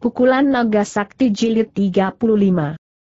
Pukulan Naga Sakti Jilid 35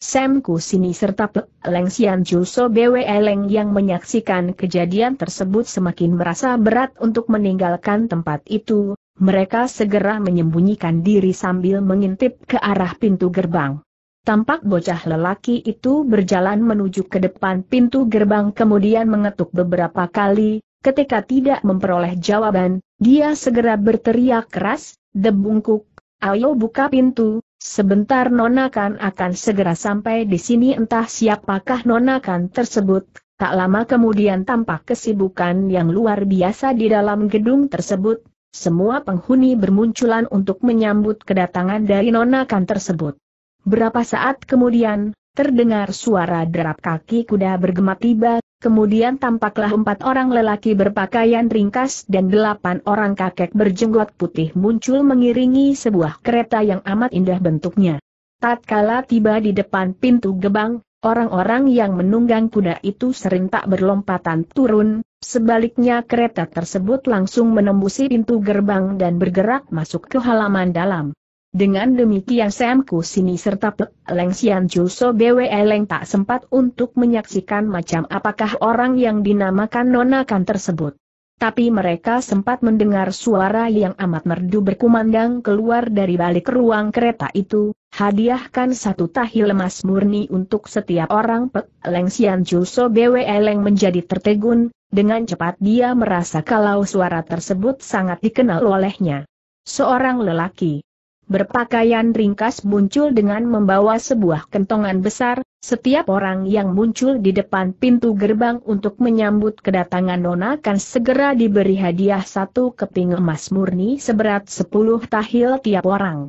Sam Kusini serta Pe Leng Sian Juso BW Leng yang menyaksikan kejadian tersebut semakin merasa berat untuk meninggalkan tempat itu, mereka segera menyembunyikan diri sambil mengintip ke arah pintu gerbang. Tampak bocah lelaki itu berjalan menuju ke depan pintu gerbang kemudian mengetuk beberapa kali, ketika tidak memperoleh jawaban, dia segera berteriak keras, debungkuk, Ayo buka pintu, sebentar nonakan akan segera sampai di sini entah siapakah nonakan tersebut. Tak lama kemudian tampak kesibukan yang luar biasa di dalam gedung tersebut, semua penghuni bermunculan untuk menyambut kedatangan dari nonakan tersebut. Berapa saat kemudian, terdengar suara derap kaki kuda bergema tiba, Kemudian tampaklah empat orang lelaki berpakaian ringkas dan delapan orang kakek berjenggot putih muncul mengiringi sebuah kereta yang amat indah bentuknya. Tatkala tiba di depan pintu gebang, orang-orang yang menunggang kuda itu serentak berlompatan turun, sebaliknya kereta tersebut langsung menembusi pintu gerbang dan bergerak masuk ke halaman dalam. Dengan demikian Sam Sini serta Pek Leng Sian Juso Bwe Leng tak sempat untuk menyaksikan macam apakah orang yang dinamakan nonakan tersebut. Tapi mereka sempat mendengar suara yang amat merdu berkumandang keluar dari balik ruang kereta itu, hadiahkan satu tahi lemas murni untuk setiap orang Pek Leng Sian Juso Bwe Leng menjadi tertegun, dengan cepat dia merasa kalau suara tersebut sangat dikenal olehnya. Seorang lelaki berpakaian ringkas muncul dengan membawa sebuah kentongan besar, setiap orang yang muncul di depan pintu gerbang untuk menyambut kedatangan Nona akan segera diberi hadiah satu keping emas murni seberat sepuluh tahil tiap orang.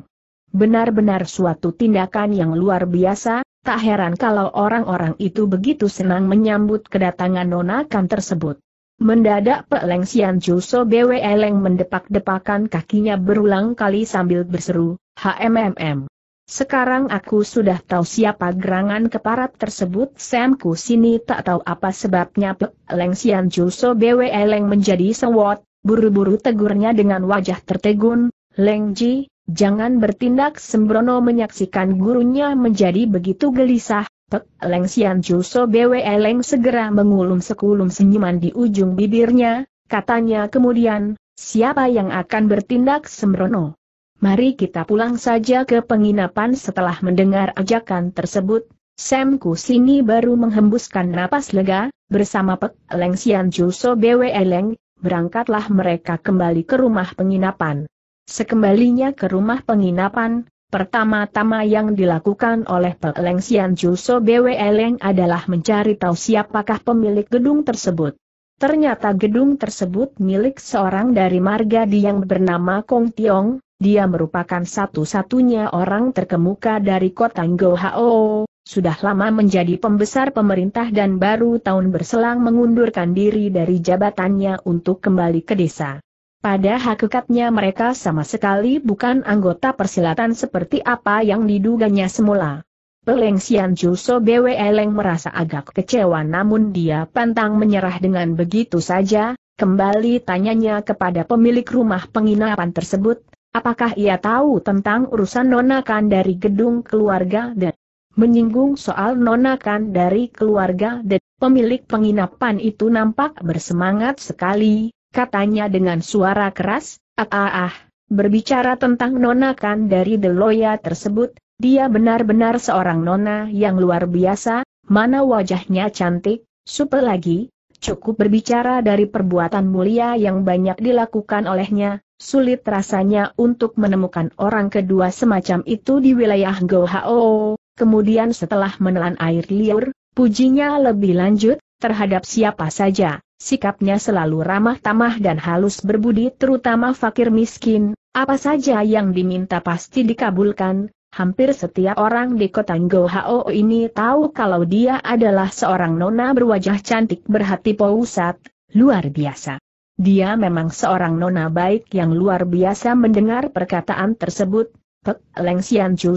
Benar-benar suatu tindakan yang luar biasa, tak heran kalau orang-orang itu begitu senang menyambut kedatangan Nona kan tersebut. Mendadak Leng Sian Juso Bwe Leng mendepak-depakan kakinya berulang kali sambil berseru, HMMM. Sekarang aku sudah tahu siapa gerangan keparat tersebut Samku sini tak tahu apa sebabnya Pek Leng Sian Juso Bwe Leng menjadi sewot, buru-buru tegurnya dengan wajah tertegun, Leng Ji, jangan bertindak sembrono menyaksikan gurunya menjadi begitu gelisah, Pek Leng Sian Juso Bwe Leng segera mengulum sekulum senyuman di ujung bibirnya, katanya kemudian, siapa yang akan bertindak sembrono? Mari kita pulang saja ke penginapan setelah mendengar ajakan tersebut. Sam Kusini baru menghembuskan napas lega, bersama Pek Leng Sian Juso Bwe Leng, berangkatlah mereka kembali ke rumah penginapan. Sekembalinya ke rumah penginapan, Pertama-tama yang dilakukan oleh Peleng Sian Juso Bwe adalah mencari tahu siapakah pemilik gedung tersebut. Ternyata gedung tersebut milik seorang dari marga di yang bernama Kong Tiong, dia merupakan satu-satunya orang terkemuka dari kota Ngohao, sudah lama menjadi pembesar pemerintah dan baru tahun berselang mengundurkan diri dari jabatannya untuk kembali ke desa. Pada hakikatnya mereka sama sekali bukan anggota persilatan seperti apa yang diduganya semula. Peleng Sian Juso Bwe Eleng merasa agak kecewa namun dia pantang menyerah dengan begitu saja, kembali tanyanya kepada pemilik rumah penginapan tersebut, apakah ia tahu tentang urusan nonakan dari gedung keluarga dan Menyinggung soal nonakan dari keluarga dan pemilik penginapan itu nampak bersemangat sekali, katanya dengan suara keras, ah ah ah, berbicara tentang nona nonakan dari Deloya tersebut, dia benar-benar seorang nona yang luar biasa, mana wajahnya cantik, super lagi, cukup berbicara dari perbuatan mulia yang banyak dilakukan olehnya, sulit rasanya untuk menemukan orang kedua semacam itu di wilayah Gohao, kemudian setelah menelan air liur, pujinya lebih lanjut, terhadap siapa saja, sikapnya selalu ramah tamah dan halus berbudi terutama fakir miskin, apa saja yang diminta pasti dikabulkan, hampir setiap orang di kota Ngohao ini tahu kalau dia adalah seorang nona berwajah cantik berhati pousat, luar biasa. Dia memang seorang nona baik yang luar biasa mendengar perkataan tersebut, Pek Leng Sian Ju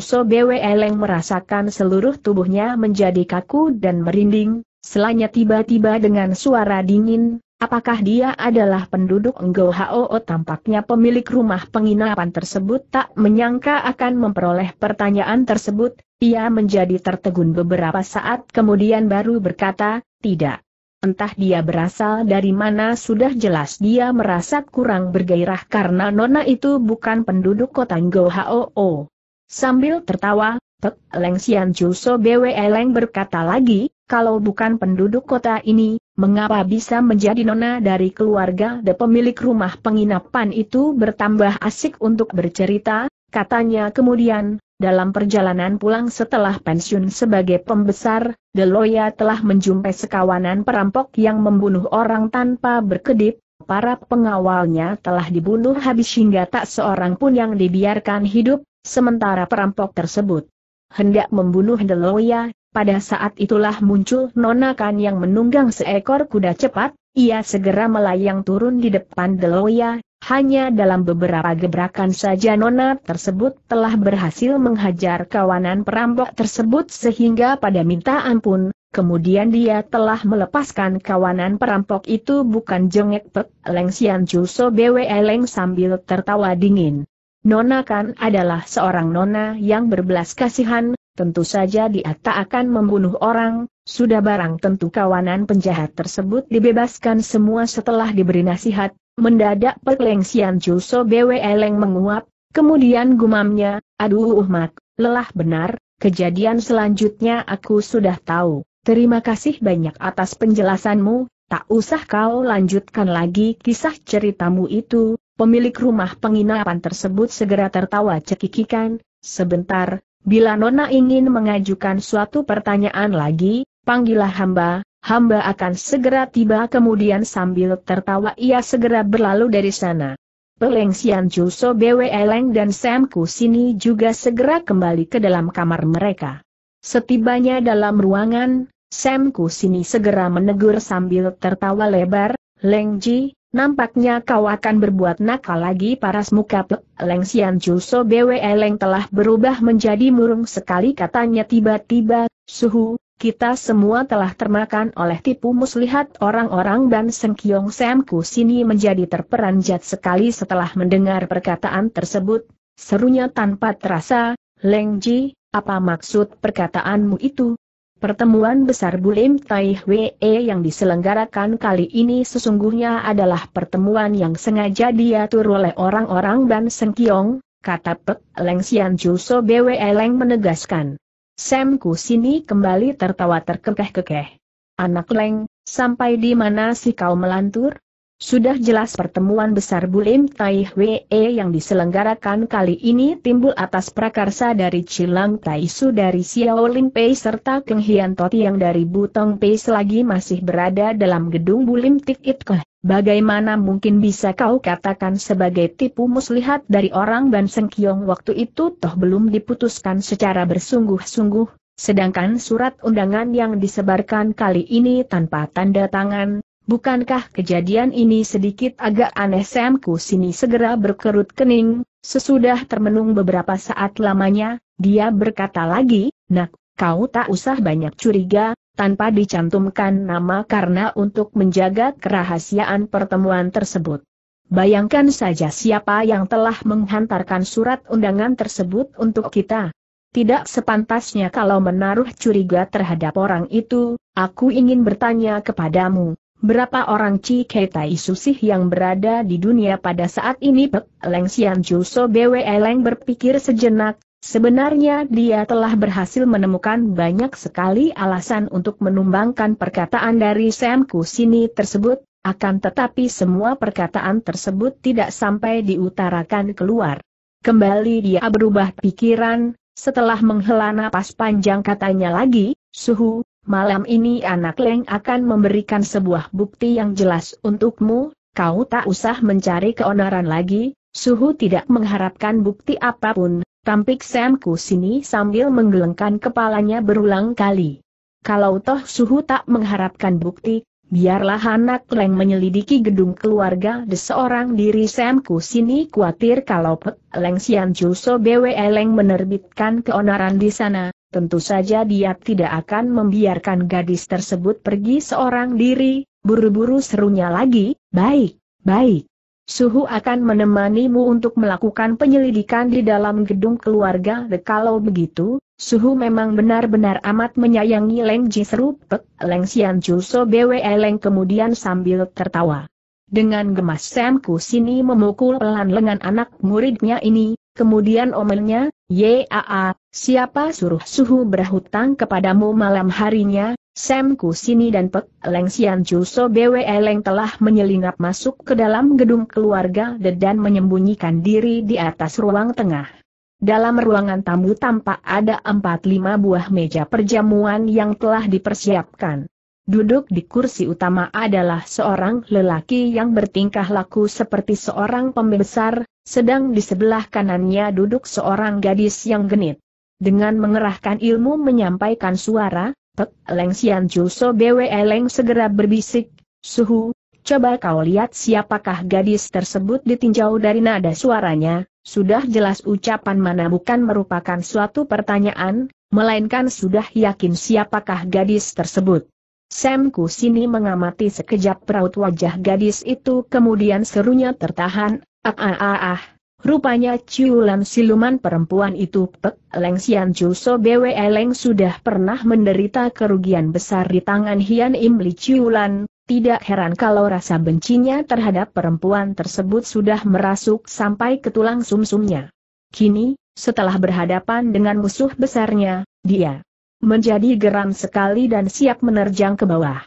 merasakan seluruh tubuhnya menjadi kaku dan merinding, Selanya tiba-tiba dengan suara dingin, apakah dia adalah penduduk Enggau Hoo tampaknya pemilik rumah penginapan tersebut tak menyangka akan memperoleh pertanyaan tersebut, ia menjadi tertegun beberapa saat kemudian baru berkata, tidak. Entah dia berasal dari mana sudah jelas dia merasa kurang bergairah karena Nona itu bukan penduduk kota Enggau Hoo. Sambil tertawa, Tek, Leng Juso Bwe Leng berkata lagi, kalau bukan penduduk kota ini, mengapa bisa menjadi nona dari keluarga de pemilik rumah penginapan itu bertambah asik untuk bercerita, katanya kemudian, dalam perjalanan pulang setelah pensiun sebagai pembesar, Deloya telah menjumpai sekawanan perampok yang membunuh orang tanpa berkedip, para pengawalnya telah dibunuh habis hingga tak seorang pun yang dibiarkan hidup, sementara perampok tersebut hendak membunuh Deloya, pada saat itulah muncul nonakan yang menunggang seekor kuda cepat, ia segera melayang turun di depan Deloya, hanya dalam beberapa gebrakan saja nona tersebut telah berhasil menghajar kawanan perampok tersebut sehingga pada minta ampun, kemudian dia telah melepaskan kawanan perampok itu bukan jengek pek, Leng Sian Ju So Bwe Leng sambil tertawa dingin. Nona Kan adalah seorang nona yang berbelas kasihan, tentu saja dia tak akan membunuh orang, sudah barang tentu kawanan penjahat tersebut dibebaskan semua setelah diberi nasihat, mendadak Pekleng Juso Bwe Eleng menguap, kemudian gumamnya, aduh uh mak, lelah benar, kejadian selanjutnya aku sudah tahu, terima kasih banyak atas penjelasanmu, tak usah kau lanjutkan lagi kisah ceritamu itu, Pemilik rumah penginapan tersebut segera tertawa cekikikan, sebentar, bila Nona ingin mengajukan suatu pertanyaan lagi, panggillah hamba, hamba akan segera tiba kemudian sambil tertawa ia segera berlalu dari sana. Peleng Sian Juso Bwe Eleng dan Sam Kusini juga segera kembali ke dalam kamar mereka. Setibanya dalam ruangan, Sam Kusini segera menegur sambil tertawa lebar, Leng Ji, Nampaknya kau akan berbuat nakal lagi paras muka Pek Leng Sian Chu So Bwe Leng telah berubah menjadi murung sekali katanya tiba-tiba, suhu, kita semua telah termakan oleh tipu muslihat orang-orang dan Sengkiong Sam sini menjadi terperanjat sekali setelah mendengar perkataan tersebut, serunya tanpa terasa, Leng Ji, apa maksud perkataanmu itu, Pertemuan besar Bulim Tai Hwee yang diselenggarakan kali ini sesungguhnya adalah pertemuan yang sengaja diatur oleh orang-orang Ban Kiong, kata Pek Leng Sian Juso Bwe Leng menegaskan. Sam Kusini kembali tertawa terkekeh-kekeh. Anak Leng, sampai di mana sih kau melantur? Sudah jelas pertemuan besar Bulim Tai Hwee yang diselenggarakan kali ini timbul atas prakarsa dari Cilang Tai Su dari Xiao Lim Pei serta Keng Hian Toti yang dari Butong Pei selagi masih berada dalam gedung Bulim Tik It Bagaimana mungkin bisa kau katakan sebagai tipu muslihat dari orang Ban Seng Kiong waktu itu toh belum diputuskan secara bersungguh-sungguh, sedangkan surat undangan yang disebarkan kali ini tanpa tanda tangan, Bukankah kejadian ini sedikit agak aneh Sam Kusini segera berkerut kening, sesudah termenung beberapa saat lamanya, dia berkata lagi, nak, kau tak usah banyak curiga, tanpa dicantumkan nama karena untuk menjaga kerahasiaan pertemuan tersebut. Bayangkan saja siapa yang telah menghantarkan surat undangan tersebut untuk kita. Tidak sepantasnya kalau menaruh curiga terhadap orang itu, aku ingin bertanya kepadamu, Berapa orang Kei Tai Susih yang berada di dunia pada saat ini Pek Leng Sian Juso Bwe Leng berpikir sejenak, sebenarnya dia telah berhasil menemukan banyak sekali alasan untuk menumbangkan perkataan dari Sam Kusini tersebut, akan tetapi semua perkataan tersebut tidak sampai diutarakan keluar. Kembali dia berubah pikiran, setelah menghela napas panjang katanya lagi, Suhu, malam ini anak Leng akan memberikan sebuah bukti yang jelas untukmu, kau tak usah mencari keonaran lagi, Suhu tidak mengharapkan bukti apapun, tampik Samku sini sambil menggelengkan kepalanya berulang kali. Kalau toh Suhu tak mengharapkan bukti, biarlah anak Leng menyelidiki gedung keluarga de seorang diri Samku sini khawatir kalau Pek Leng Sian Juso BWE Leng menerbitkan keonaran di sana, tentu saja dia tidak akan membiarkan gadis tersebut pergi seorang diri, buru-buru serunya lagi, baik, baik. Suhu akan menemanimu untuk melakukan penyelidikan di dalam gedung keluarga. kalau begitu, Suhu memang benar-benar amat menyayangi Leng Jisrupek, Leng Xian Juso Bwe Leng kemudian sambil tertawa. Dengan gemas Sam sini memukul pelan lengan anak muridnya ini, kemudian omelnya, Yaa, Siapa suruh suhu berhutang kepadamu malam harinya, Sam sini dan Pek Leng Sian Juso Bwe Leng telah menyelinap masuk ke dalam gedung keluarga De dan menyembunyikan diri di atas ruang tengah. Dalam ruangan tamu tampak ada 4 lima buah meja perjamuan yang telah dipersiapkan. Duduk di kursi utama adalah seorang lelaki yang bertingkah laku seperti seorang pembesar, sedang di sebelah kanannya duduk seorang gadis yang genit. Dengan mengerahkan ilmu menyampaikan suara, Pek Leng Sian Ju So Bwe Leng segera berbisik, Suhu, coba kau lihat siapakah gadis tersebut ditinjau dari nada suaranya, sudah jelas ucapan mana bukan merupakan suatu pertanyaan, melainkan sudah yakin siapakah gadis tersebut. Sam sini mengamati sekejap peraut wajah gadis itu kemudian serunya tertahan, ah ah ah ah, Rupanya ciulan siluman perempuan itu Pek Leng Xian Chu So Bwe Leng sudah pernah menderita kerugian besar di tangan Hian Im Li Ciulan, tidak heran kalau rasa bencinya terhadap perempuan tersebut sudah merasuk sampai ke tulang sumsumnya. Kini, setelah berhadapan dengan musuh besarnya, dia menjadi geram sekali dan siap menerjang ke bawah.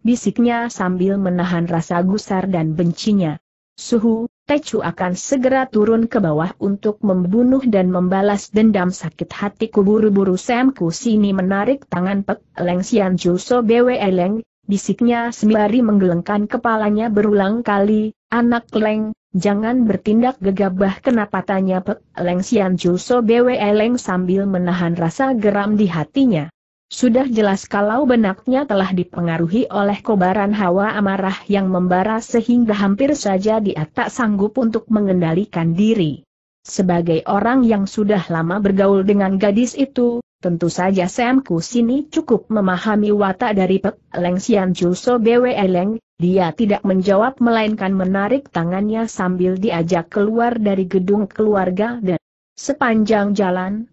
Bisiknya sambil menahan rasa gusar dan bencinya suhu, Tecu akan segera turun ke bawah untuk membunuh dan membalas dendam sakit hatiku buru-buru Sam sini menarik tangan Pek Leng Sian Juso Bwe Leng, bisiknya sembari menggelengkan kepalanya berulang kali, anak Leng, jangan bertindak gegabah kenapa tanya Pek Leng Sian Juso Bwe Leng sambil menahan rasa geram di hatinya. Sudah jelas kalau benaknya telah dipengaruhi oleh kobaran hawa amarah yang membara sehingga hampir saja dia tak sanggup untuk mengendalikan diri. Sebagai orang yang sudah lama bergaul dengan gadis itu, tentu saja Sam sini cukup memahami watak dari Pek Leng Sian Juso Bwe Leng, dia tidak menjawab melainkan menarik tangannya sambil diajak keluar dari gedung keluarga dan sepanjang jalan,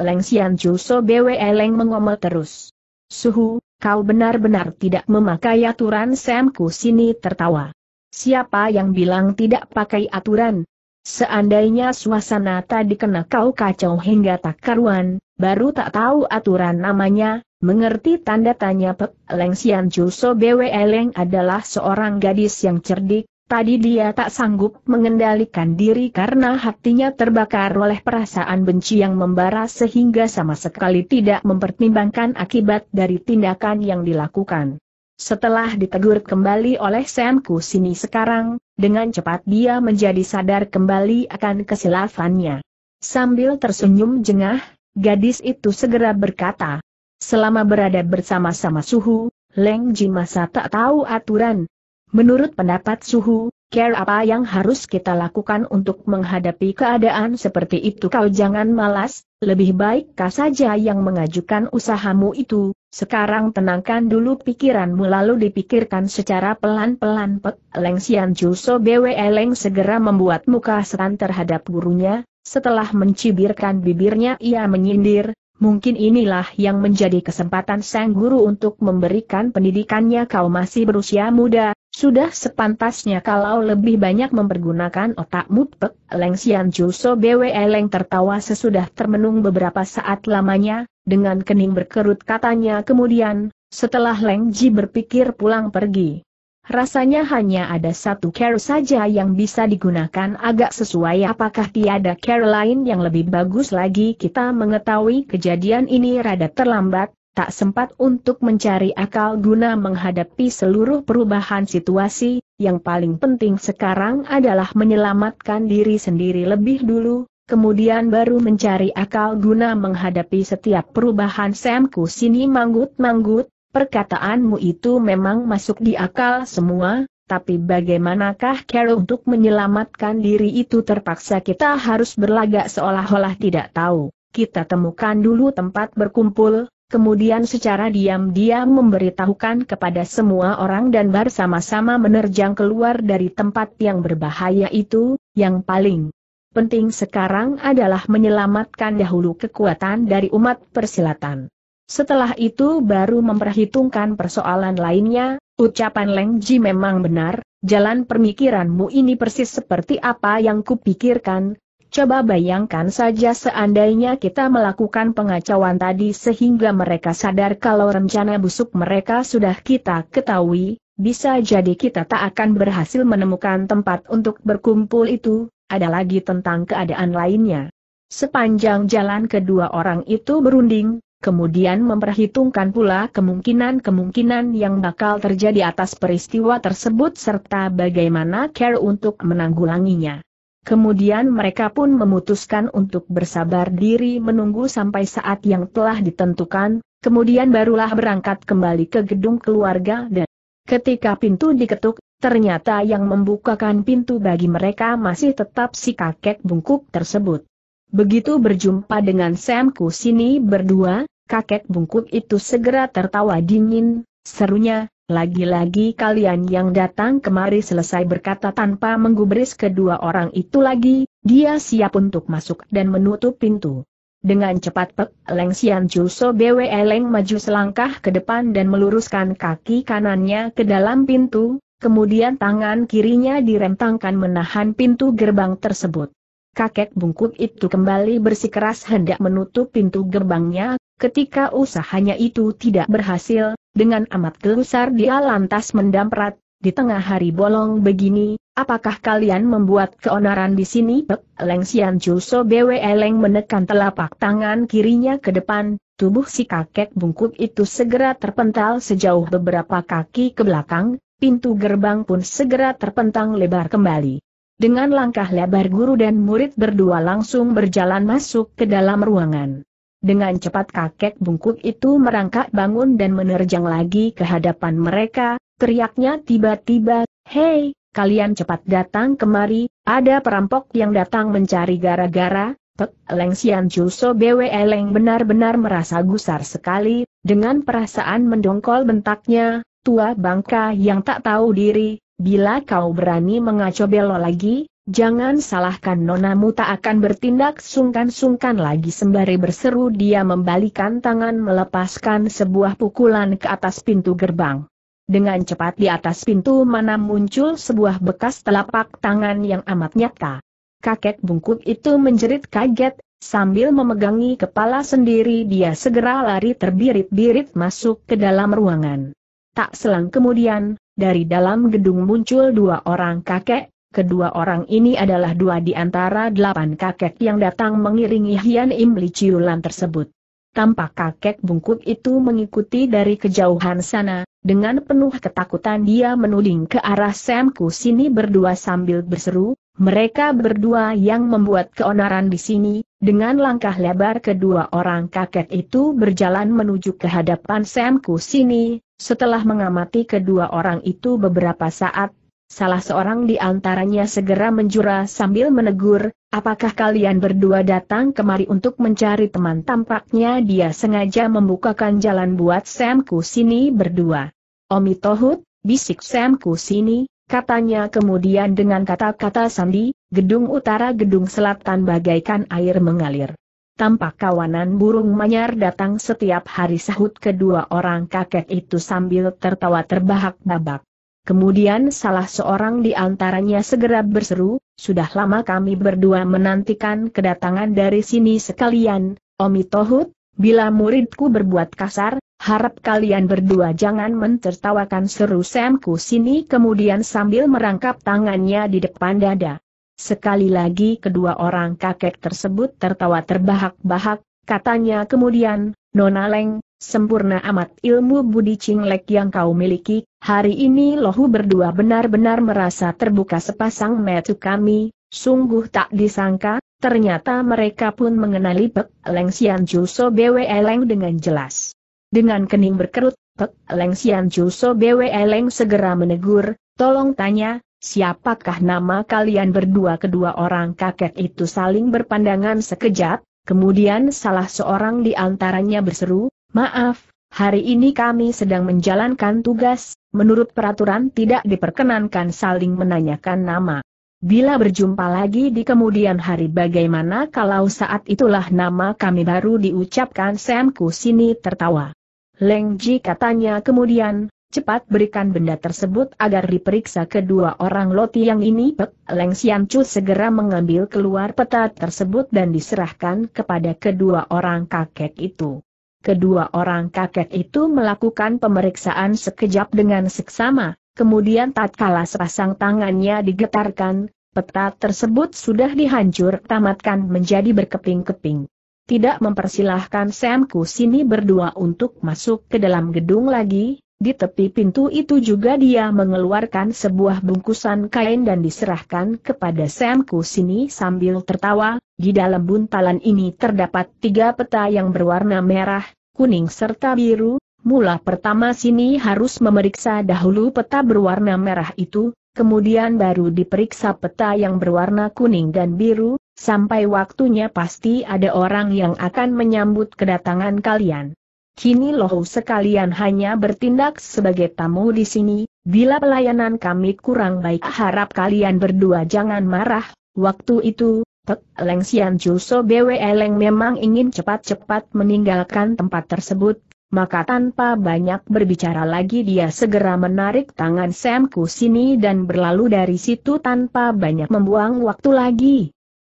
Leng Sian Ju So Bwe Leng mengomel terus. Suhu, kau benar-benar tidak memakai aturan Sam sini tertawa. Siapa yang bilang tidak pakai aturan? Seandainya suasana tadi kena kau kacau hingga tak karuan, baru tak tahu aturan namanya, mengerti tanda tanya Pek Leng Sian Ju So Bwe Leng adalah seorang gadis yang cerdik, Tadi dia tak sanggup mengendalikan diri karena hatinya terbakar oleh perasaan benci yang membara sehingga sama sekali tidak mempertimbangkan akibat dari tindakan yang dilakukan. Setelah ditegur kembali oleh Sam sini sekarang, dengan cepat dia menjadi sadar kembali akan kesilafannya. Sambil tersenyum jengah, gadis itu segera berkata, Selama berada bersama-sama suhu, Leng Ji masa tak tahu aturan, Menurut pendapat Suhu, care apa yang harus kita lakukan untuk menghadapi keadaan seperti itu kau jangan malas, lebih baik kau saja yang mengajukan usahamu itu, sekarang tenangkan dulu pikiranmu lalu dipikirkan secara pelan-pelan Pek Leng Sian Juso Bwe Leng segera membuat muka seran terhadap gurunya, setelah mencibirkan bibirnya ia menyindir, Mungkin inilah yang menjadi kesempatan sang guru untuk memberikan pendidikannya kau masih berusia muda, sudah sepantasnya kalau lebih banyak mempergunakan otak mutpek, Leng Xian Juso Bwe Leng tertawa sesudah termenung beberapa saat lamanya, dengan kening berkerut katanya kemudian, setelah Leng Ji berpikir pulang pergi. Rasanya hanya ada satu care saja yang bisa digunakan agak sesuai apakah tiada care lain yang lebih bagus lagi kita mengetahui kejadian ini rada terlambat, tak sempat untuk mencari akal guna menghadapi seluruh perubahan situasi, yang paling penting sekarang adalah menyelamatkan diri sendiri lebih dulu, kemudian baru mencari akal guna menghadapi setiap perubahan Semku sini manggut-manggut, perkataanmu itu memang masuk di akal semua, tapi bagaimanakah cara untuk menyelamatkan diri itu terpaksa kita harus berlagak seolah-olah tidak tahu. Kita temukan dulu tempat berkumpul, kemudian secara diam-diam memberitahukan kepada semua orang dan bersama-sama menerjang keluar dari tempat yang berbahaya itu, yang paling penting sekarang adalah menyelamatkan dahulu kekuatan dari umat persilatan. Setelah itu baru memperhitungkan persoalan lainnya, ucapan Leng Ji memang benar, jalan pemikiranmu ini persis seperti apa yang kupikirkan, Coba bayangkan saja seandainya kita melakukan pengacauan tadi sehingga mereka sadar kalau rencana busuk mereka sudah kita ketahui, bisa jadi kita tak akan berhasil menemukan tempat untuk berkumpul itu, ada lagi tentang keadaan lainnya. Sepanjang jalan kedua orang itu berunding, kemudian memperhitungkan pula kemungkinan-kemungkinan yang bakal terjadi atas peristiwa tersebut serta bagaimana care untuk menanggulanginya. Kemudian mereka pun memutuskan untuk bersabar diri menunggu sampai saat yang telah ditentukan, kemudian barulah berangkat kembali ke gedung keluarga dan ketika pintu diketuk, ternyata yang membukakan pintu bagi mereka masih tetap si kakek bungkuk tersebut. Begitu berjumpa dengan Sam Kusini berdua, kakek bungkuk itu segera tertawa dingin, serunya, lagi-lagi kalian yang datang kemari selesai berkata tanpa menggubris kedua orang itu lagi, dia siap untuk masuk dan menutup pintu. Dengan cepat Pek Leng Sian Chu So Bwe Leng maju selangkah ke depan dan meluruskan kaki kanannya ke dalam pintu, kemudian tangan kirinya direntangkan menahan pintu gerbang tersebut. Kakek bungkuk itu kembali bersikeras hendak menutup pintu gerbangnya, ketika usahanya itu tidak berhasil, dengan amat gelusar dia lantas mendamprat, di tengah hari bolong begini, apakah kalian membuat keonaran di sini? Pek Leng Sian Ju Bwe Leng menekan telapak tangan kirinya ke depan, tubuh si kakek bungkuk itu segera terpental sejauh beberapa kaki ke belakang, pintu gerbang pun segera terpentang lebar kembali. Dengan langkah lebar guru dan murid berdua langsung berjalan masuk ke dalam ruangan. Dengan cepat kakek bungkuk itu merangkak bangun dan menerjang lagi ke hadapan mereka, teriaknya tiba-tiba, Hei, kalian cepat datang kemari, ada perampok yang datang mencari gara-gara, Pek Leng Sian Juso Bwe Leng benar-benar merasa gusar sekali, dengan perasaan mendongkol bentaknya, tua bangka yang tak tahu diri, bila kau berani mengacobelo lagi, Jangan salahkan nona muta akan bertindak sungkan-sungkan lagi sembari berseru dia membalikan tangan melepaskan sebuah pukulan ke atas pintu gerbang. Dengan cepat di atas pintu mana muncul sebuah bekas telapak tangan yang amat nyata. Kakek bungkuk itu menjerit kaget, sambil memegangi kepala sendiri dia segera lari terbirit-birit masuk ke dalam ruangan. Tak selang kemudian, dari dalam gedung muncul dua orang kakek, Kedua orang ini adalah dua di antara delapan kakek yang datang mengiringi Hian Im Li Ciulan tersebut. Tampak kakek bungkuk itu mengikuti dari kejauhan sana, dengan penuh ketakutan dia menuding ke arah Sam sini berdua sambil berseru, mereka berdua yang membuat keonaran di sini, dengan langkah lebar kedua orang kakek itu berjalan menuju ke hadapan Sam sini, setelah mengamati kedua orang itu beberapa saat, Salah seorang di antaranya segera menjura sambil menegur, apakah kalian berdua datang kemari untuk mencari teman tampaknya dia sengaja membukakan jalan buat Sam Kusini berdua. Omi Tohut, bisik Sam Kusini. katanya kemudian dengan kata-kata sandi, gedung utara gedung selatan bagaikan air mengalir. Tampak kawanan burung manyar datang setiap hari sahut kedua orang kakek itu sambil tertawa terbahak-babak. Kemudian salah seorang di antaranya segera berseru, sudah lama kami berdua menantikan kedatangan dari sini sekalian, Omi Tohut, bila muridku berbuat kasar, harap kalian berdua jangan mentertawakan seru Samku sini kemudian sambil merangkap tangannya di depan dada. Sekali lagi kedua orang kakek tersebut tertawa terbahak-bahak, katanya kemudian, Nona Leng, Sempurna amat ilmu budi cinglek yang kau miliki, hari ini lohu berdua benar-benar merasa terbuka sepasang metu kami, sungguh tak disangka, ternyata mereka pun mengenali Pek Leng Sian Juso Bwe Leng dengan jelas. Dengan kening berkerut, Pek Leng Sian Juso Bwe Leng segera menegur, tolong tanya, Siapakah nama kalian berdua kedua orang kakek itu saling berpandangan sekejap, kemudian salah seorang di antaranya berseru, Maaf, hari ini kami sedang menjalankan tugas, menurut peraturan tidak diperkenankan saling menanyakan nama. Bila berjumpa lagi di kemudian hari bagaimana kalau saat itulah nama kami baru diucapkan Sam Kusini tertawa. Leng Ji katanya kemudian, cepat berikan benda tersebut agar diperiksa kedua orang loti yang ini Pek Leng Sian Chu segera mengambil keluar peta tersebut dan diserahkan kepada kedua orang kakek itu. Kedua orang kakek itu melakukan pemeriksaan sekejap dengan seksama, kemudian tatkala sepasang tangannya digetarkan, peta tersebut sudah dihancur tamatkan menjadi berkeping-keping. Tidak mempersilahkan Sam sini berdua untuk masuk ke dalam gedung lagi, di tepi pintu itu juga dia mengeluarkan sebuah bungkusan kain dan diserahkan kepada Sam Kusini sambil tertawa, di dalam buntalan ini terdapat tiga peta yang berwarna merah, kuning serta biru, mula pertama Sini harus memeriksa dahulu peta berwarna merah itu, kemudian baru diperiksa peta yang berwarna kuning dan biru, sampai waktunya pasti ada orang yang akan menyambut kedatangan kalian. Kini loh sekalian hanya bertindak sebagai tamu di sini, bila pelayanan kami kurang baik harap kalian berdua jangan marah. Waktu itu, Tek Leng Sian Juso Bwe Leng memang ingin cepat-cepat meninggalkan tempat tersebut, maka tanpa banyak berbicara lagi dia segera menarik tangan Sam sini dan berlalu dari situ tanpa banyak membuang waktu lagi.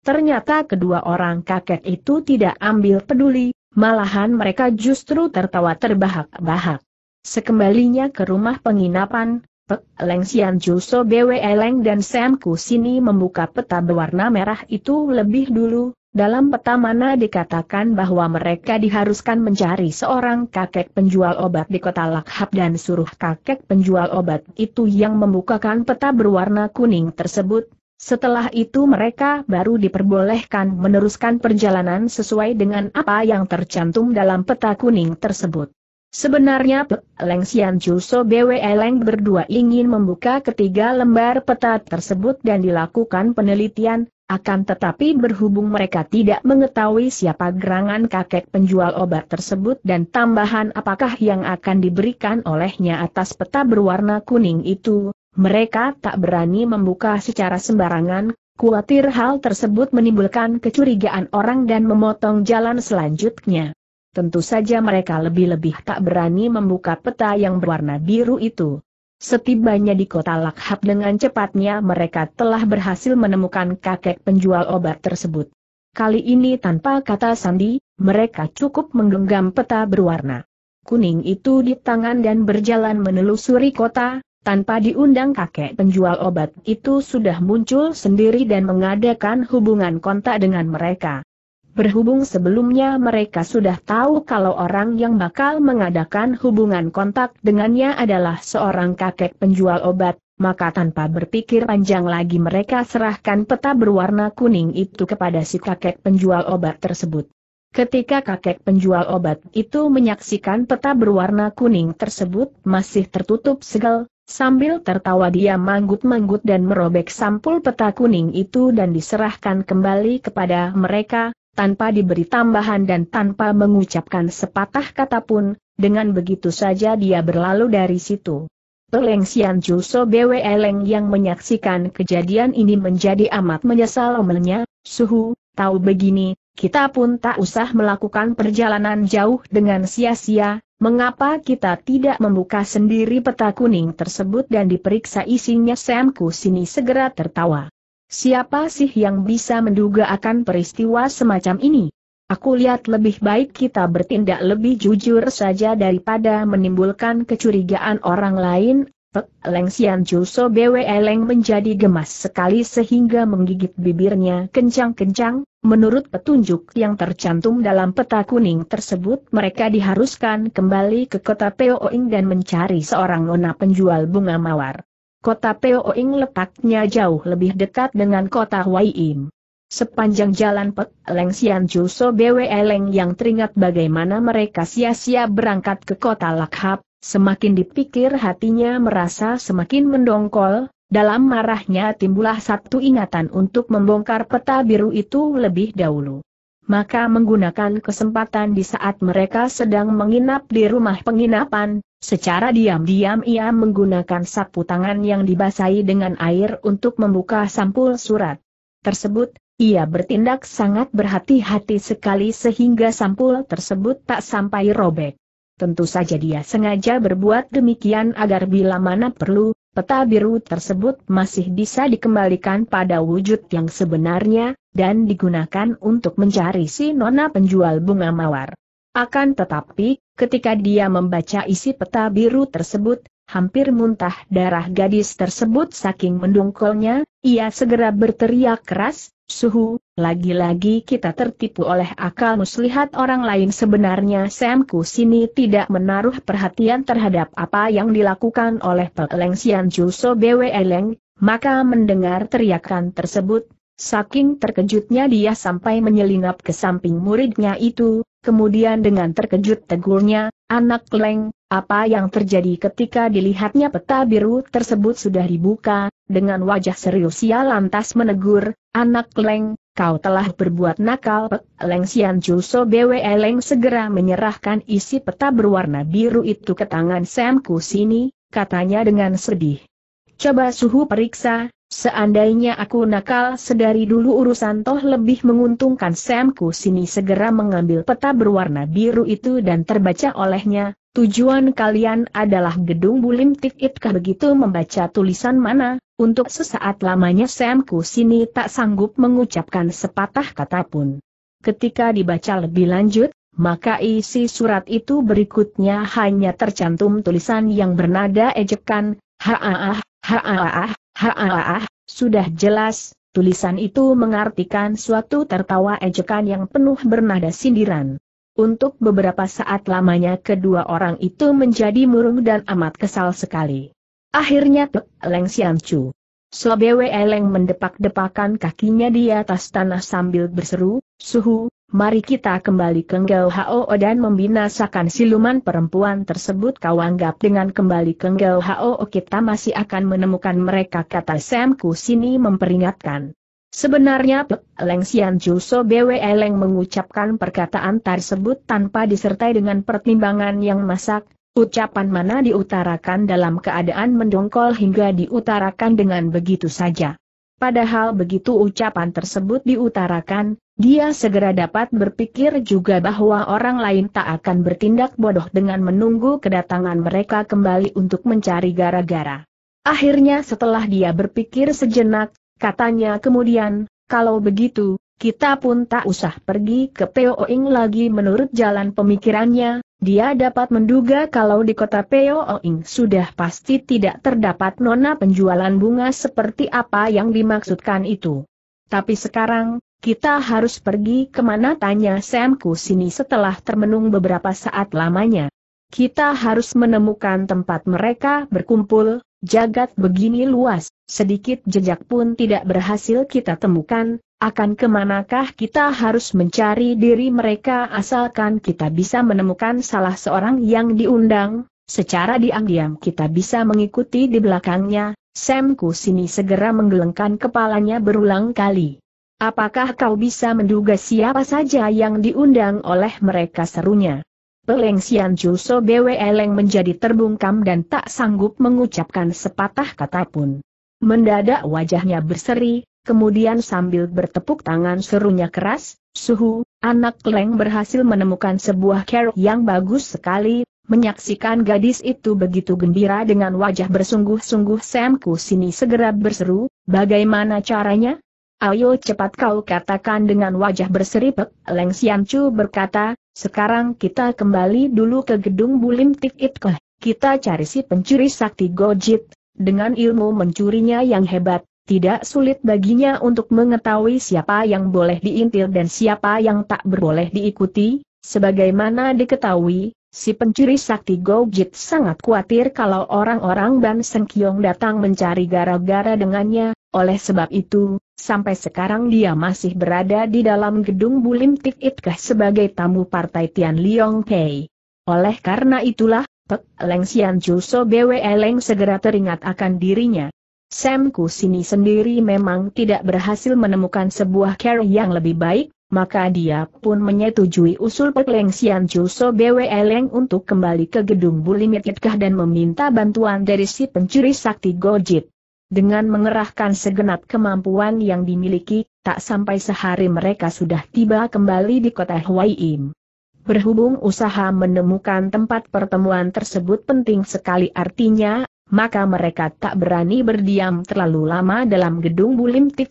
Ternyata kedua orang kakek itu tidak ambil peduli, Malahan mereka justru tertawa terbahak-bahak. Sekembalinya ke rumah penginapan, Pek Leng Juso BW Leng dan Sam sini membuka peta berwarna merah itu lebih dulu, dalam peta mana dikatakan bahwa mereka diharuskan mencari seorang kakek penjual obat di kota Lakhap dan suruh kakek penjual obat itu yang membukakan peta berwarna kuning tersebut, setelah itu mereka baru diperbolehkan meneruskan perjalanan sesuai dengan apa yang tercantum dalam peta kuning tersebut. Sebenarnya Leng Xian Juso Bwe Leng berdua ingin membuka ketiga lembar peta tersebut dan dilakukan penelitian, akan tetapi berhubung mereka tidak mengetahui siapa gerangan kakek penjual obat tersebut dan tambahan apakah yang akan diberikan olehnya atas peta berwarna kuning itu, mereka tak berani membuka secara sembarangan, khawatir hal tersebut menimbulkan kecurigaan orang dan memotong jalan selanjutnya. Tentu saja mereka lebih-lebih tak berani membuka peta yang berwarna biru itu. Setibanya di kota Lakhap dengan cepatnya mereka telah berhasil menemukan kakek penjual obat tersebut. Kali ini tanpa kata sandi, mereka cukup menggenggam peta berwarna kuning itu di tangan dan berjalan menelusuri kota, tanpa diundang kakek penjual obat itu sudah muncul sendiri dan mengadakan hubungan kontak dengan mereka. Berhubung sebelumnya mereka sudah tahu kalau orang yang bakal mengadakan hubungan kontak dengannya adalah seorang kakek penjual obat, maka tanpa berpikir panjang lagi mereka serahkan peta berwarna kuning itu kepada si kakek penjual obat tersebut. Ketika kakek penjual obat itu menyaksikan peta berwarna kuning tersebut masih tertutup segel, Sambil tertawa dia manggut-manggut dan merobek sampul peta kuning itu dan diserahkan kembali kepada mereka, tanpa diberi tambahan dan tanpa mengucapkan sepatah kata pun, dengan begitu saja dia berlalu dari situ. Peleng Sian Juso Bwe Eleng yang menyaksikan kejadian ini menjadi amat menyesal omelnya, suhu, tahu begini, kita pun tak usah melakukan perjalanan jauh dengan sia-sia, mengapa kita tidak membuka sendiri peta kuning tersebut dan diperiksa isinya Sam sini segera tertawa. Siapa sih yang bisa menduga akan peristiwa semacam ini? Aku lihat lebih baik kita bertindak lebih jujur saja daripada menimbulkan kecurigaan orang lain, Leng Xian Ju So Bwe Leng menjadi gemas sekali sehingga menggigit bibirnya kencang-kencang, menurut petunjuk yang tercantum dalam peta kuning tersebut mereka diharuskan kembali ke kota Peoing dan mencari seorang nona penjual bunga mawar. Kota Peoing letaknya jauh lebih dekat dengan kota Waiim. Sepanjang jalan Pek Leng Xian Ju So Bwe Leng yang teringat bagaimana mereka sia-sia berangkat ke kota Lakhap, Semakin dipikir hatinya merasa semakin mendongkol, dalam marahnya timbullah satu ingatan untuk membongkar peta biru itu lebih dahulu. Maka menggunakan kesempatan di saat mereka sedang menginap di rumah penginapan, secara diam-diam ia menggunakan sapu tangan yang dibasahi dengan air untuk membuka sampul surat. Tersebut, ia bertindak sangat berhati-hati sekali sehingga sampul tersebut tak sampai robek. Tentu saja dia sengaja berbuat demikian agar bila mana perlu, peta biru tersebut masih bisa dikembalikan pada wujud yang sebenarnya, dan digunakan untuk mencari si nona penjual bunga mawar. Akan tetapi, ketika dia membaca isi peta biru tersebut, hampir muntah darah gadis tersebut saking mendongkolnya, ia segera berteriak keras, Suhu, lagi-lagi kita tertipu oleh akal muslihat orang lain sebenarnya Samku sini tidak menaruh perhatian terhadap apa yang dilakukan oleh Peleng Sian Juso Bwe Eleng, maka mendengar teriakan tersebut, saking terkejutnya dia sampai menyelinap ke samping muridnya itu, kemudian dengan terkejut tegurnya, Anak Leng, apa yang terjadi ketika dilihatnya peta biru tersebut sudah dibuka, dengan wajah serius ia lantas menegur, Anak Leng, kau telah berbuat nakal. Leng Xian Juso Bwe Leng segera menyerahkan isi peta berwarna biru itu ke tangan Sam Kusini, katanya dengan sedih. Coba suhu periksa, Seandainya aku nakal sedari dulu urusan toh lebih menguntungkan Samku sini segera mengambil peta berwarna biru itu dan terbaca olehnya, tujuan kalian adalah gedung bulim tikitkah begitu membaca tulisan mana, untuk sesaat lamanya Samku sini tak sanggup mengucapkan sepatah kata pun. Ketika dibaca lebih lanjut, maka isi surat itu berikutnya hanya tercantum tulisan yang bernada ejekan, haaah, haaah, Haaah, sudah jelas, tulisan itu mengartikan suatu tertawa ejekan yang penuh bernada sindiran. Untuk beberapa saat lamanya kedua orang itu menjadi murung dan amat kesal sekali. Akhirnya Tuk Leng Siam Chu. Sobewe Eleng mendepak-depakan kakinya di atas tanah sambil berseru, Suhu, mari kita kembali ke Nggau Hao dan membinasakan siluman perempuan tersebut kau anggap dengan kembali ke Nggau Hao kita masih akan menemukan mereka kata Sam sini memperingatkan. Sebenarnya Pek Leng Sian Juso Bwe Leng mengucapkan perkataan tersebut tanpa disertai dengan pertimbangan yang masak, ucapan mana diutarakan dalam keadaan mendongkol hingga diutarakan dengan begitu saja. Padahal begitu ucapan tersebut diutarakan, dia segera dapat berpikir juga bahwa orang lain tak akan bertindak bodoh dengan menunggu kedatangan mereka kembali untuk mencari gara-gara. Akhirnya setelah dia berpikir sejenak, katanya kemudian, kalau begitu, kita pun tak usah pergi ke Ing lagi menurut jalan pemikirannya, dia dapat menduga kalau di kota Peo Oing sudah pasti tidak terdapat nona penjualan bunga seperti apa yang dimaksudkan itu. Tapi sekarang, kita harus pergi kemana tanya Sam sini setelah termenung beberapa saat lamanya. Kita harus menemukan tempat mereka berkumpul, Jagat begini luas, sedikit jejak pun tidak berhasil kita temukan, akan kemanakah kita harus mencari diri mereka asalkan kita bisa menemukan salah seorang yang diundang, secara diam-diam kita bisa mengikuti di belakangnya, Sam Kusini segera menggelengkan kepalanya berulang kali. Apakah kau bisa menduga siapa saja yang diundang oleh mereka serunya? Peleng Sian Juso Bwe Leng menjadi terbungkam dan tak sanggup mengucapkan sepatah kata pun. Mendadak wajahnya berseri, kemudian sambil bertepuk tangan serunya keras, Suhu, anak Leng berhasil menemukan sebuah kerok yang bagus sekali, menyaksikan gadis itu begitu gembira dengan wajah bersungguh-sungguh Sam sini segera berseru, bagaimana caranya? Ayo cepat kau katakan dengan wajah berseripet, Leng Xianchu berkata, sekarang kita kembali dulu ke gedung Bulim Tik It Kita cari si pencuri sakti Gojit, dengan ilmu mencurinya yang hebat, tidak sulit baginya untuk mengetahui siapa yang boleh diintil dan siapa yang tak berboleh diikuti, sebagaimana diketahui, si pencuri sakti Gojit sangat khawatir kalau orang-orang Ban Sengkiong datang mencari gara-gara dengannya, oleh sebab itu, sampai sekarang dia masih berada di dalam gedung Bulim Tik Itkah sebagai tamu partai Tian Liong Kei. Oleh karena itulah, Pek Leng Xian Juso Bwe Leng segera teringat akan dirinya. Sam sini sendiri memang tidak berhasil menemukan sebuah care yang lebih baik, maka dia pun menyetujui usul Pek Leng Xian Juso Bwe Leng untuk kembali ke gedung Bulim Itkah dan meminta bantuan dari si pencuri sakti Gojit. Dengan mengerahkan segenap kemampuan yang dimiliki, tak sampai sehari mereka sudah tiba kembali di kota Huaiim. Berhubung usaha menemukan tempat pertemuan tersebut penting sekali artinya, maka mereka tak berani berdiam terlalu lama dalam gedung Bulim tip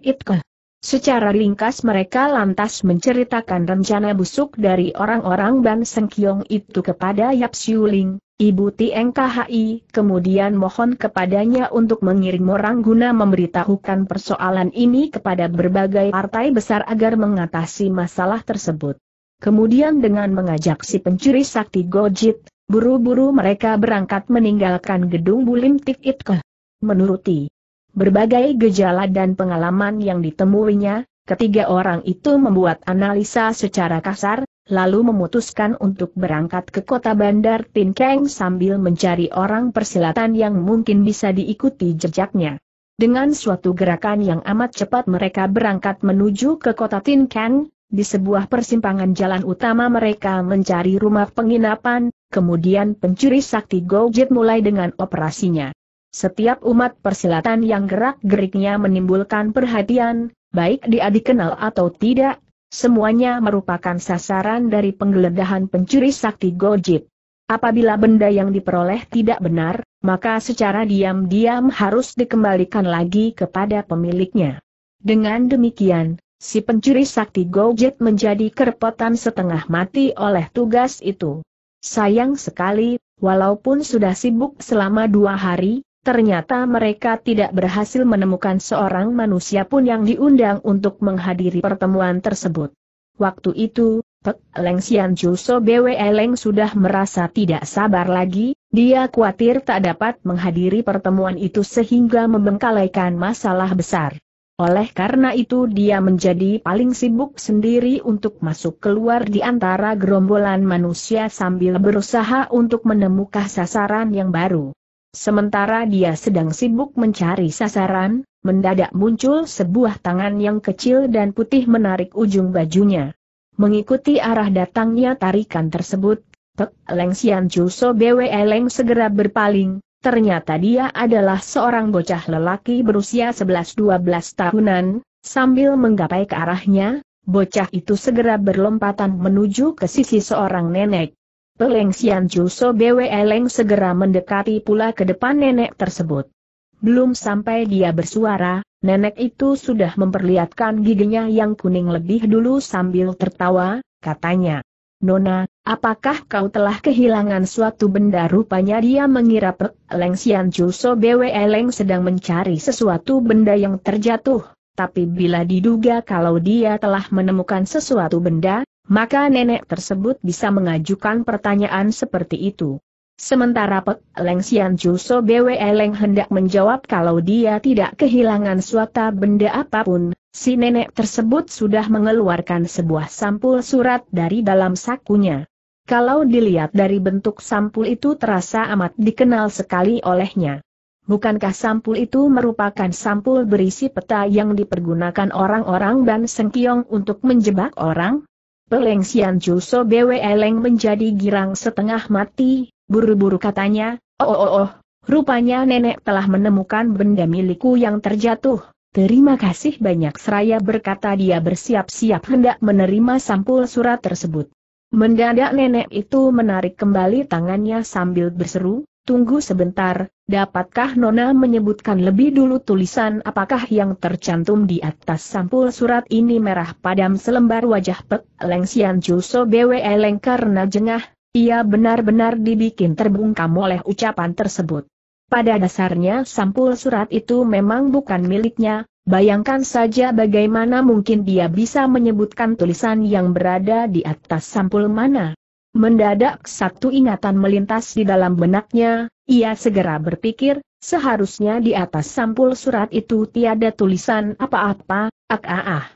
Secara ringkas mereka lantas menceritakan rencana busuk dari orang-orang Ban Sengkiong itu kepada Yap Siuling, Ibu Tieng KHI kemudian mohon kepadanya untuk mengirim orang guna memberitahukan persoalan ini kepada berbagai partai besar agar mengatasi masalah tersebut. Kemudian dengan mengajak si pencuri sakti Gojit, buru-buru mereka berangkat meninggalkan gedung Bulim Tik Itke. Menuruti berbagai gejala dan pengalaman yang ditemuinya, ketiga orang itu membuat analisa secara kasar, lalu memutuskan untuk berangkat ke kota bandar Tin Tinkeng sambil mencari orang persilatan yang mungkin bisa diikuti jejaknya. Dengan suatu gerakan yang amat cepat mereka berangkat menuju ke kota Tin Tinkeng, di sebuah persimpangan jalan utama mereka mencari rumah penginapan, kemudian pencuri sakti Gojit mulai dengan operasinya. Setiap umat persilatan yang gerak-geriknya menimbulkan perhatian, baik dia dikenal atau tidak, Semuanya merupakan sasaran dari penggeledahan pencuri sakti gojib. Apabila benda yang diperoleh tidak benar, maka secara diam-diam harus dikembalikan lagi kepada pemiliknya. Dengan demikian, si pencuri sakti gojib menjadi kerepotan setengah mati oleh tugas itu. Sayang sekali, walaupun sudah sibuk selama dua hari, Ternyata mereka tidak berhasil menemukan seorang manusia pun yang diundang untuk menghadiri pertemuan tersebut. Waktu itu, Pek Leng Xian Juso Bwe Leng sudah merasa tidak sabar lagi, dia khawatir tak dapat menghadiri pertemuan itu sehingga membengkalaikan masalah besar. Oleh karena itu dia menjadi paling sibuk sendiri untuk masuk keluar di antara gerombolan manusia sambil berusaha untuk menemukan sasaran yang baru. Sementara dia sedang sibuk mencari sasaran, mendadak muncul sebuah tangan yang kecil dan putih menarik ujung bajunya. Mengikuti arah datangnya tarikan tersebut, Tek Leng Sian Chu So Bwe Leng segera berpaling, ternyata dia adalah seorang bocah lelaki berusia 11-12 tahunan, sambil menggapai ke arahnya, bocah itu segera berlompatan menuju ke sisi seorang nenek. Peleng Chu Juso Bwe Leng segera mendekati pula ke depan nenek tersebut. Belum sampai dia bersuara, nenek itu sudah memperlihatkan giginya yang kuning lebih dulu sambil tertawa, katanya. Nona, apakah kau telah kehilangan suatu benda? Rupanya dia mengira Pek Leng Chu Juso Bwe Leng sedang mencari sesuatu benda yang terjatuh. Tapi bila diduga kalau dia telah menemukan sesuatu benda, maka nenek tersebut bisa mengajukan pertanyaan seperti itu. Sementara Pek Leng Sian Juso Bwe Leng hendak menjawab kalau dia tidak kehilangan suatu benda apapun, si nenek tersebut sudah mengeluarkan sebuah sampul surat dari dalam sakunya. Kalau dilihat dari bentuk sampul itu terasa amat dikenal sekali olehnya. Bukankah sampul itu merupakan sampul berisi peta yang dipergunakan orang-orang Ban Sengkiong untuk menjebak orang? Peleng Sian Juso Bwe Eleng menjadi girang setengah mati, buru-buru katanya, oh, oh oh oh, rupanya nenek telah menemukan benda milikku yang terjatuh. Terima kasih banyak seraya berkata dia bersiap-siap hendak menerima sampul surat tersebut. Mendadak nenek itu menarik kembali tangannya sambil berseru, Tunggu sebentar, dapatkah Nona menyebutkan lebih dulu tulisan apakah yang tercantum di atas sampul surat ini merah padam selembar wajah Pek Leng Sian Juso Bwe e Leng karena jengah, ia benar-benar dibikin terbungkam oleh ucapan tersebut. Pada dasarnya sampul surat itu memang bukan miliknya, bayangkan saja bagaimana mungkin dia bisa menyebutkan tulisan yang berada di atas sampul mana. Mendadak satu ingatan melintas di dalam benaknya, ia segera berpikir, seharusnya di atas sampul surat itu tiada tulisan apa-apa, ak ah ah.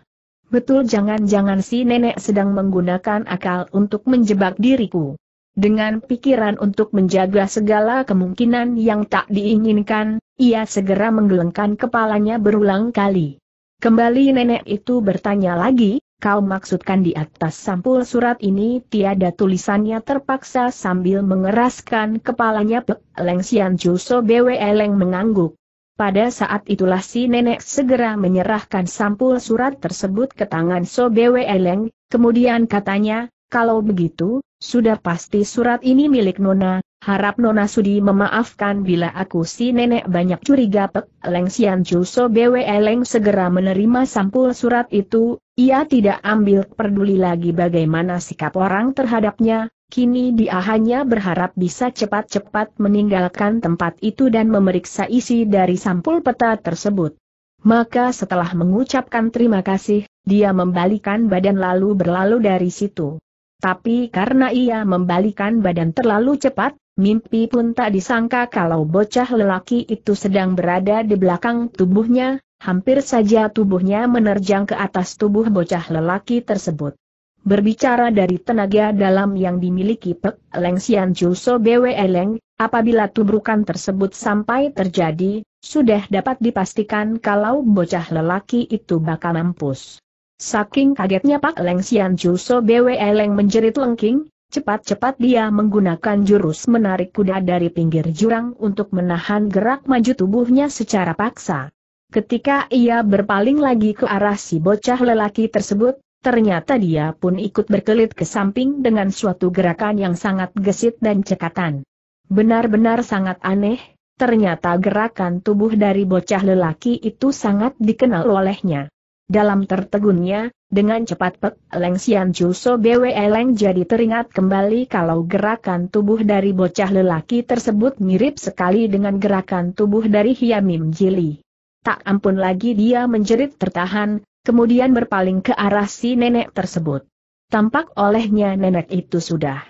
Betul jangan-jangan si nenek sedang menggunakan akal untuk menjebak diriku. Dengan pikiran untuk menjaga segala kemungkinan yang tak diinginkan, ia segera menggelengkan kepalanya berulang kali. Kembali nenek itu bertanya lagi, Kau maksudkan di atas sampul surat ini tiada tulisannya terpaksa sambil mengeraskan kepalanya Pek Leng Sian Juso Bwe Leng mengangguk. Pada saat itulah si nenek segera menyerahkan sampul surat tersebut ke tangan So Bwe Leng, kemudian katanya, kalau begitu, sudah pasti surat ini milik Nona, harap Nona Sudi memaafkan bila aku si nenek banyak curiga Pek Leng Sian Juso Bwe Leng segera menerima sampul surat itu, ia tidak ambil peduli lagi bagaimana sikap orang terhadapnya, kini dia hanya berharap bisa cepat-cepat meninggalkan tempat itu dan memeriksa isi dari sampul peta tersebut. Maka setelah mengucapkan terima kasih, dia membalikan badan lalu berlalu dari situ. Tapi karena ia membalikan badan terlalu cepat, mimpi pun tak disangka kalau bocah lelaki itu sedang berada di belakang tubuhnya, Hampir saja tubuhnya menerjang ke atas tubuh bocah lelaki tersebut. Berbicara dari tenaga dalam yang dimiliki Pek Leng Sian Juso Bwe Leng, apabila tubrukan tersebut sampai terjadi, sudah dapat dipastikan kalau bocah lelaki itu bakal mampus. Saking kagetnya Pak Leng Sian Juso Bwe Leng menjerit lengking, cepat-cepat dia menggunakan jurus menarik kuda dari pinggir jurang untuk menahan gerak maju tubuhnya secara paksa. Ketika ia berpaling lagi ke arah si bocah lelaki tersebut, ternyata dia pun ikut berkelit ke samping dengan suatu gerakan yang sangat gesit dan cekatan. Benar-benar sangat aneh, ternyata gerakan tubuh dari bocah lelaki itu sangat dikenal olehnya. Dalam tertegunnya, dengan cepat Pek Leng Sian Juso Bwe Leng jadi teringat kembali kalau gerakan tubuh dari bocah lelaki tersebut mirip sekali dengan gerakan tubuh dari Hiamim Jili. Tak ampun lagi dia menjerit tertahan, kemudian berpaling ke arah si nenek tersebut. Tampak olehnya nenek itu sudah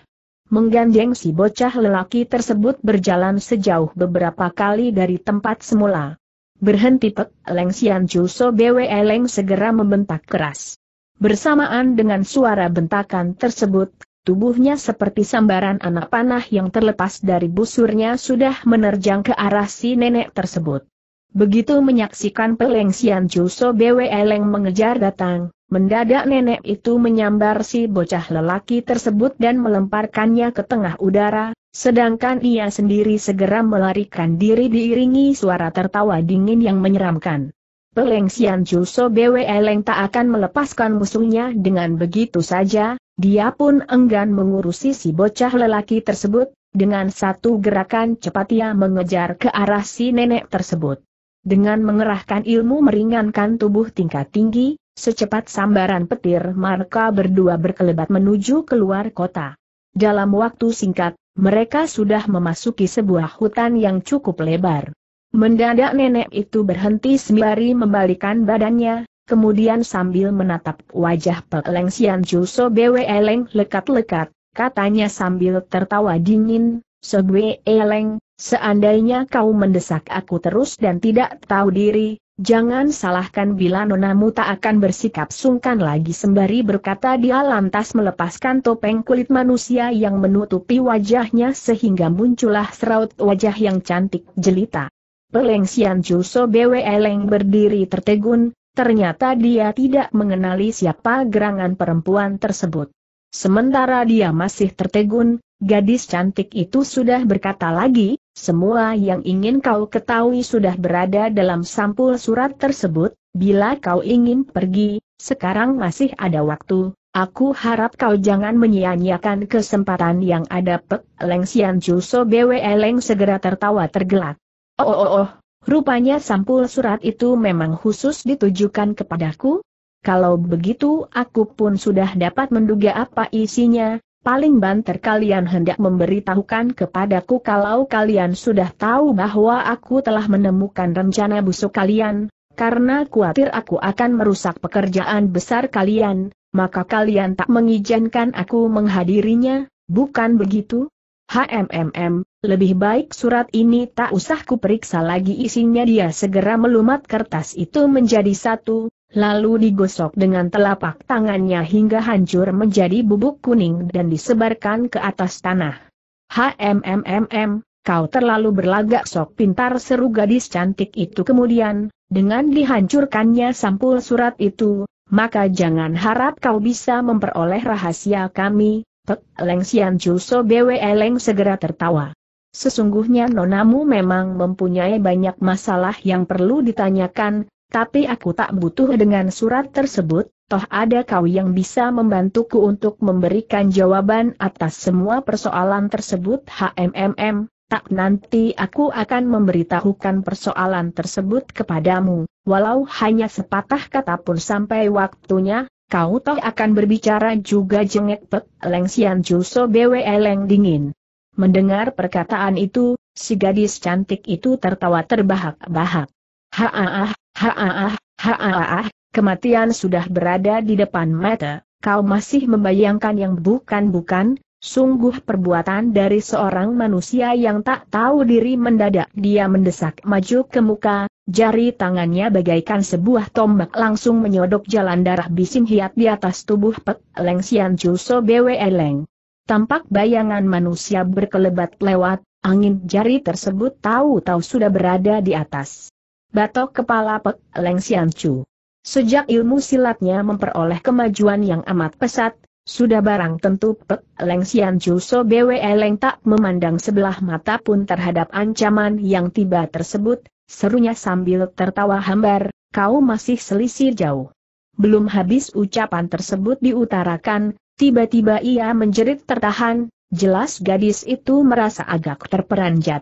menggandeng si bocah lelaki tersebut berjalan sejauh beberapa kali dari tempat semula. Berhenti pek, Leng Chu Juso Bwe Leng segera membentak keras. Bersamaan dengan suara bentakan tersebut, tubuhnya seperti sambaran anak panah yang terlepas dari busurnya sudah menerjang ke arah si nenek tersebut. Begitu menyaksikan Peleng Sian Chuso Bwe Leng mengejar datang, mendadak nenek itu menyambar si bocah lelaki tersebut dan melemparkannya ke tengah udara, sedangkan ia sendiri segera melarikan diri diiringi suara tertawa dingin yang menyeramkan. Peleng Sian Chuso Bwe Leng tak akan melepaskan musuhnya dengan begitu saja, dia pun enggan mengurusi si bocah lelaki tersebut, dengan satu gerakan cepat ia mengejar ke arah si nenek tersebut. Dengan mengerahkan ilmu meringankan tubuh tingkat tinggi, secepat sambaran petir mereka berdua berkelebat menuju keluar kota. Dalam waktu singkat, mereka sudah memasuki sebuah hutan yang cukup lebar. Mendadak nenek itu berhenti sembari membalikan badannya, kemudian sambil menatap wajah Peleng Sian Juso Bwe Eleng lekat-lekat, katanya sambil tertawa dingin, Sebwe Eleng, Seandainya kau mendesak aku terus dan tidak tahu diri, jangan salahkan bila nonamu tak akan bersikap sungkan lagi sembari berkata dia lantas melepaskan topeng kulit manusia yang menutupi wajahnya sehingga muncullah seraut wajah yang cantik jelita. Peleng Sian Juso Bwe Eleng berdiri tertegun, ternyata dia tidak mengenali siapa gerangan perempuan tersebut. Sementara dia masih tertegun, gadis cantik itu sudah berkata lagi, semua yang ingin kau ketahui sudah berada dalam sampul surat tersebut, bila kau ingin pergi, sekarang masih ada waktu, aku harap kau jangan menyia-nyiakan kesempatan yang ada pek. Leng Xian Juso Bwe Leng segera tertawa tergelak. Oh, oh oh oh, rupanya sampul surat itu memang khusus ditujukan kepadaku, kalau begitu aku pun sudah dapat menduga apa isinya, paling banter kalian hendak memberitahukan kepadaku kalau kalian sudah tahu bahwa aku telah menemukan rencana busuk kalian, karena khawatir aku akan merusak pekerjaan besar kalian, maka kalian tak mengizinkan aku menghadirinya, bukan begitu? HMMM, lebih baik surat ini tak usah kuperiksa lagi isinya dia segera melumat kertas itu menjadi satu, lalu digosok dengan telapak tangannya hingga hancur menjadi bubuk kuning dan disebarkan ke atas tanah. HMMMM, kau terlalu berlagak sok pintar seru gadis cantik itu kemudian, dengan dihancurkannya sampul surat itu, maka jangan harap kau bisa memperoleh rahasia kami, Pek Leng Sian Chu Bwe Leng segera tertawa. Sesungguhnya nonamu memang mempunyai banyak masalah yang perlu ditanyakan, tapi aku tak butuh dengan surat tersebut, toh ada kau yang bisa membantuku untuk memberikan jawaban atas semua persoalan tersebut HMMM, tak nanti aku akan memberitahukan persoalan tersebut kepadamu, walau hanya sepatah kata pun sampai waktunya, kau toh akan berbicara juga jengek pek lengsian juso bwe leng dingin. Mendengar perkataan itu, si gadis cantik itu tertawa terbahak-bahak. Haaah, haaah, ah kematian sudah berada di depan mata, kau masih membayangkan yang bukan-bukan, sungguh perbuatan dari seorang manusia yang tak tahu diri mendadak dia mendesak maju ke muka, Jari tangannya bagaikan sebuah tombak langsung menyodok jalan darah bising hiat di atas tubuh Pek Leng Sian Ju Bwe Leng. Tampak bayangan manusia berkelebat lewat, angin jari tersebut tahu-tahu sudah berada di atas. Batok kepala Pek Leng Sian Chu. Sejak ilmu silatnya memperoleh kemajuan yang amat pesat, sudah barang tentu Pek Leng Sian Chu So Bwe Leng tak memandang sebelah mata pun terhadap ancaman yang tiba tersebut, serunya sambil tertawa hambar, kau masih selisih jauh. Belum habis ucapan tersebut diutarakan, Tiba-tiba ia menjerit tertahan, jelas gadis itu merasa agak terperanjat.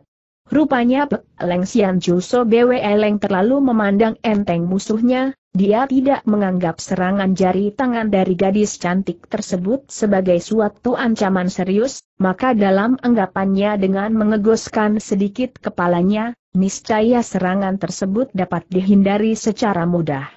Rupanya Pek Leng Sian Ju So Bwe Leng terlalu memandang enteng musuhnya, dia tidak menganggap serangan jari tangan dari gadis cantik tersebut sebagai suatu ancaman serius, maka dalam anggapannya dengan mengegoskan sedikit kepalanya, niscaya serangan tersebut dapat dihindari secara mudah.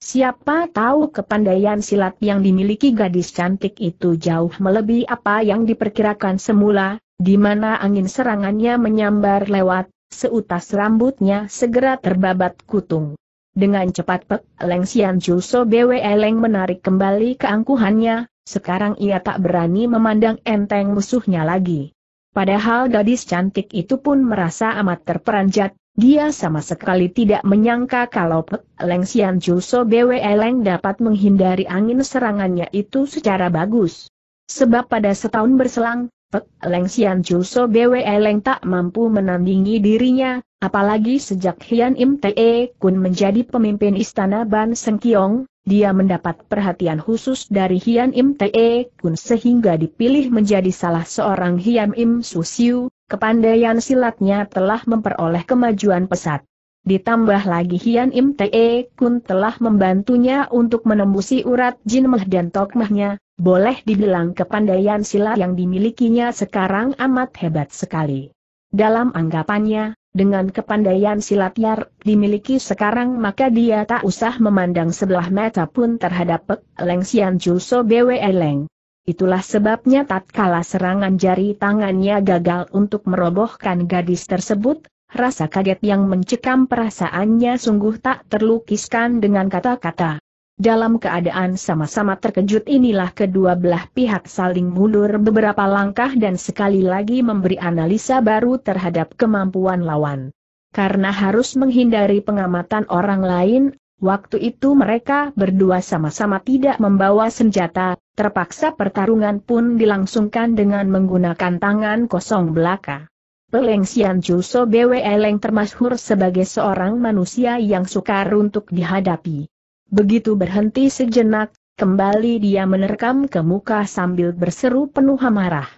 Siapa tahu kepandaian silat yang dimiliki gadis cantik itu jauh melebihi apa yang diperkirakan semula, di mana angin serangannya menyambar lewat, seutas rambutnya segera terbabat kutung. Dengan cepat Pek Leng Sian eleng Bwe Leng menarik kembali keangkuhannya, sekarang ia tak berani memandang enteng musuhnya lagi. Padahal gadis cantik itu pun merasa amat terperanjat, dia sama sekali tidak menyangka kalau Pek Leng Sian Chu So Bwe Leng dapat menghindari angin serangannya itu secara bagus. Sebab pada setahun berselang, Pek Leng Sian Chu So Bwe Leng tak mampu menandingi dirinya, apalagi sejak Hian Im Te e Kun menjadi pemimpin istana Ban Sengkiong, dia mendapat perhatian khusus dari Hian Im Te e Kun sehingga dipilih menjadi salah seorang Hian Im Susiu, Kepandaian silatnya telah memperoleh kemajuan pesat. Ditambah lagi Hian Im Te Kun telah membantunya untuk menembusi urat Jin Meh dan Tok Mehnya, boleh dibilang kepandaian silat yang dimilikinya sekarang amat hebat sekali. Dalam anggapannya, dengan kepandaian silat yang dimiliki sekarang maka dia tak usah memandang sebelah mata pun terhadap Pek Leng Sian Julso Bwe Leng. Itulah sebabnya tatkala serangan jari tangannya gagal untuk merobohkan gadis tersebut, rasa kaget yang mencekam perasaannya sungguh tak terlukiskan dengan kata-kata. Dalam keadaan sama-sama terkejut inilah kedua belah pihak saling mundur beberapa langkah dan sekali lagi memberi analisa baru terhadap kemampuan lawan. Karena harus menghindari pengamatan orang lain, Waktu itu mereka berdua sama-sama tidak membawa senjata, terpaksa pertarungan pun dilangsungkan dengan menggunakan tangan kosong belaka. Peleng Sian Juso Bwe yang termasyhur sebagai seorang manusia yang sukar untuk dihadapi. Begitu berhenti sejenak, kembali dia menerkam ke muka sambil berseru penuh amarah.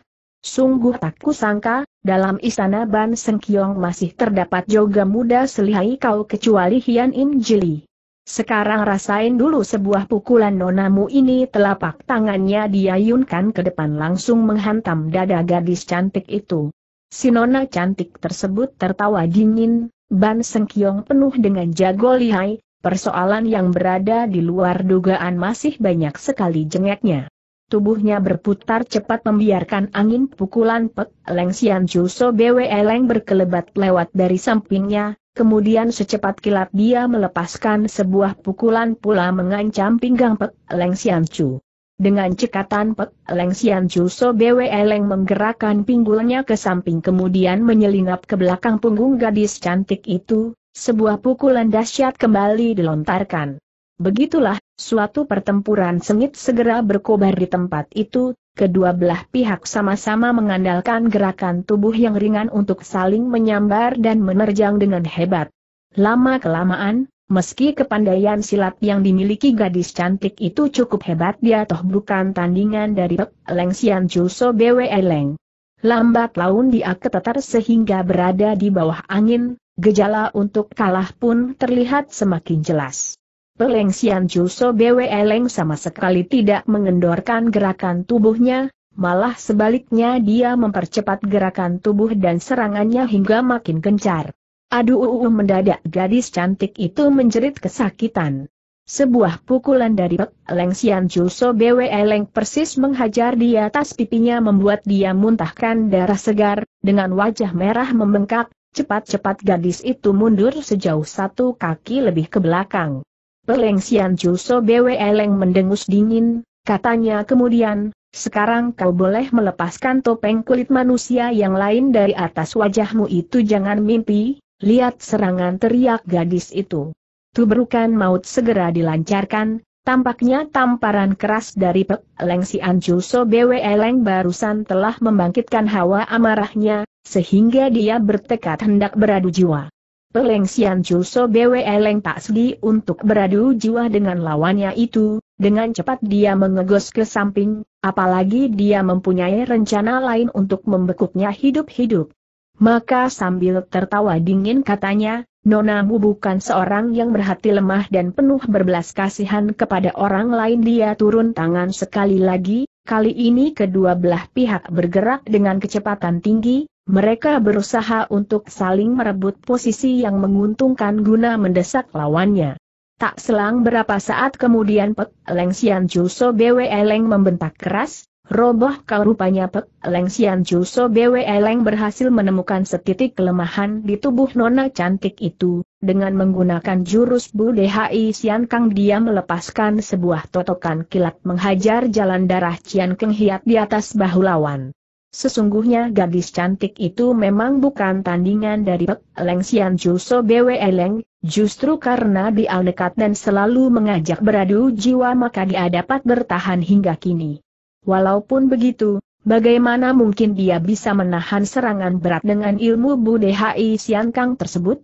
Sungguh tak kusangka, dalam istana Ban Sengkiong masih terdapat joga muda selihai kau kecuali Hian In Jili. Sekarang rasain dulu sebuah pukulan nonamu ini telapak tangannya diayunkan ke depan langsung menghantam dada gadis cantik itu. Si nona cantik tersebut tertawa dingin, Ban Sengkiong penuh dengan jago lihai, persoalan yang berada di luar dugaan masih banyak sekali jengeknya. Tubuhnya berputar cepat membiarkan angin pukulan Pek Leng Sian Juso Bwe Leng berkelebat lewat dari sampingnya, kemudian secepat kilat dia melepaskan sebuah pukulan pula mengancam pinggang Pek Leng Sian Chu. Dengan cekatan Pek Leng Sian Juso Bwe Leng menggerakkan pinggulnya ke samping kemudian menyelinap ke belakang punggung gadis cantik itu, sebuah pukulan dahsyat kembali dilontarkan. Begitulah Suatu pertempuran sengit segera berkobar di tempat itu, kedua belah pihak sama-sama mengandalkan gerakan tubuh yang ringan untuk saling menyambar dan menerjang dengan hebat. Lama-kelamaan, meski kepandaian silat yang dimiliki gadis cantik itu cukup hebat dia toh bukan tandingan dari Pek Leng Sian Juso Bwe Leng. Lambat laun dia ketetar sehingga berada di bawah angin, gejala untuk kalah pun terlihat semakin jelas. Peleng Xian Juso Bwe Leng sama sekali tidak mengendorkan gerakan tubuhnya, malah sebaliknya dia mempercepat gerakan tubuh dan serangannya hingga makin gencar. Aduh mendadak gadis cantik itu menjerit kesakitan. Sebuah pukulan dari Pek Leng Juso Bwe Leng persis menghajar di atas pipinya membuat dia muntahkan darah segar, dengan wajah merah membengkak, cepat-cepat gadis itu mundur sejauh satu kaki lebih ke belakang. Peleng Sian Juso Bwe Eleng mendengus dingin, katanya kemudian, sekarang kau boleh melepaskan topeng kulit manusia yang lain dari atas wajahmu itu jangan mimpi, lihat serangan teriak gadis itu. Tubrukan maut segera dilancarkan, tampaknya tamparan keras dari Pek Leng Sian Juso Bwe Eleng barusan telah membangkitkan hawa amarahnya, sehingga dia bertekad hendak beradu jiwa. Peleng Sian Julso Bwe Leng tak sedih untuk beradu jiwa dengan lawannya itu, dengan cepat dia mengegos ke samping, apalagi dia mempunyai rencana lain untuk membekuknya hidup-hidup. Maka sambil tertawa dingin katanya, Nonamu bukan seorang yang berhati lemah dan penuh berbelas kasihan kepada orang lain dia turun tangan sekali lagi, Kali ini kedua belah pihak bergerak dengan kecepatan tinggi, mereka berusaha untuk saling merebut posisi yang menguntungkan guna mendesak lawannya. Tak selang berapa saat kemudian Pek Leng Xian Juso Bwe Leng membentak keras, roboh kau rupanya Pek Leng Xian Juso Bwe Leng berhasil menemukan setitik kelemahan di tubuh nona cantik itu, dengan menggunakan jurus DHI, Sian Kang dia melepaskan sebuah totokan kilat menghajar jalan darah Cian Keng Hiat di atas bahu lawan. Sesungguhnya gadis cantik itu memang bukan tandingan dari Pek Leng Sian Juso Bwe Leng, justru karena dia dekat dan selalu mengajak beradu jiwa maka dia dapat bertahan hingga kini. Walaupun begitu, bagaimana mungkin dia bisa menahan serangan berat dengan ilmu DHI Sian Kang tersebut?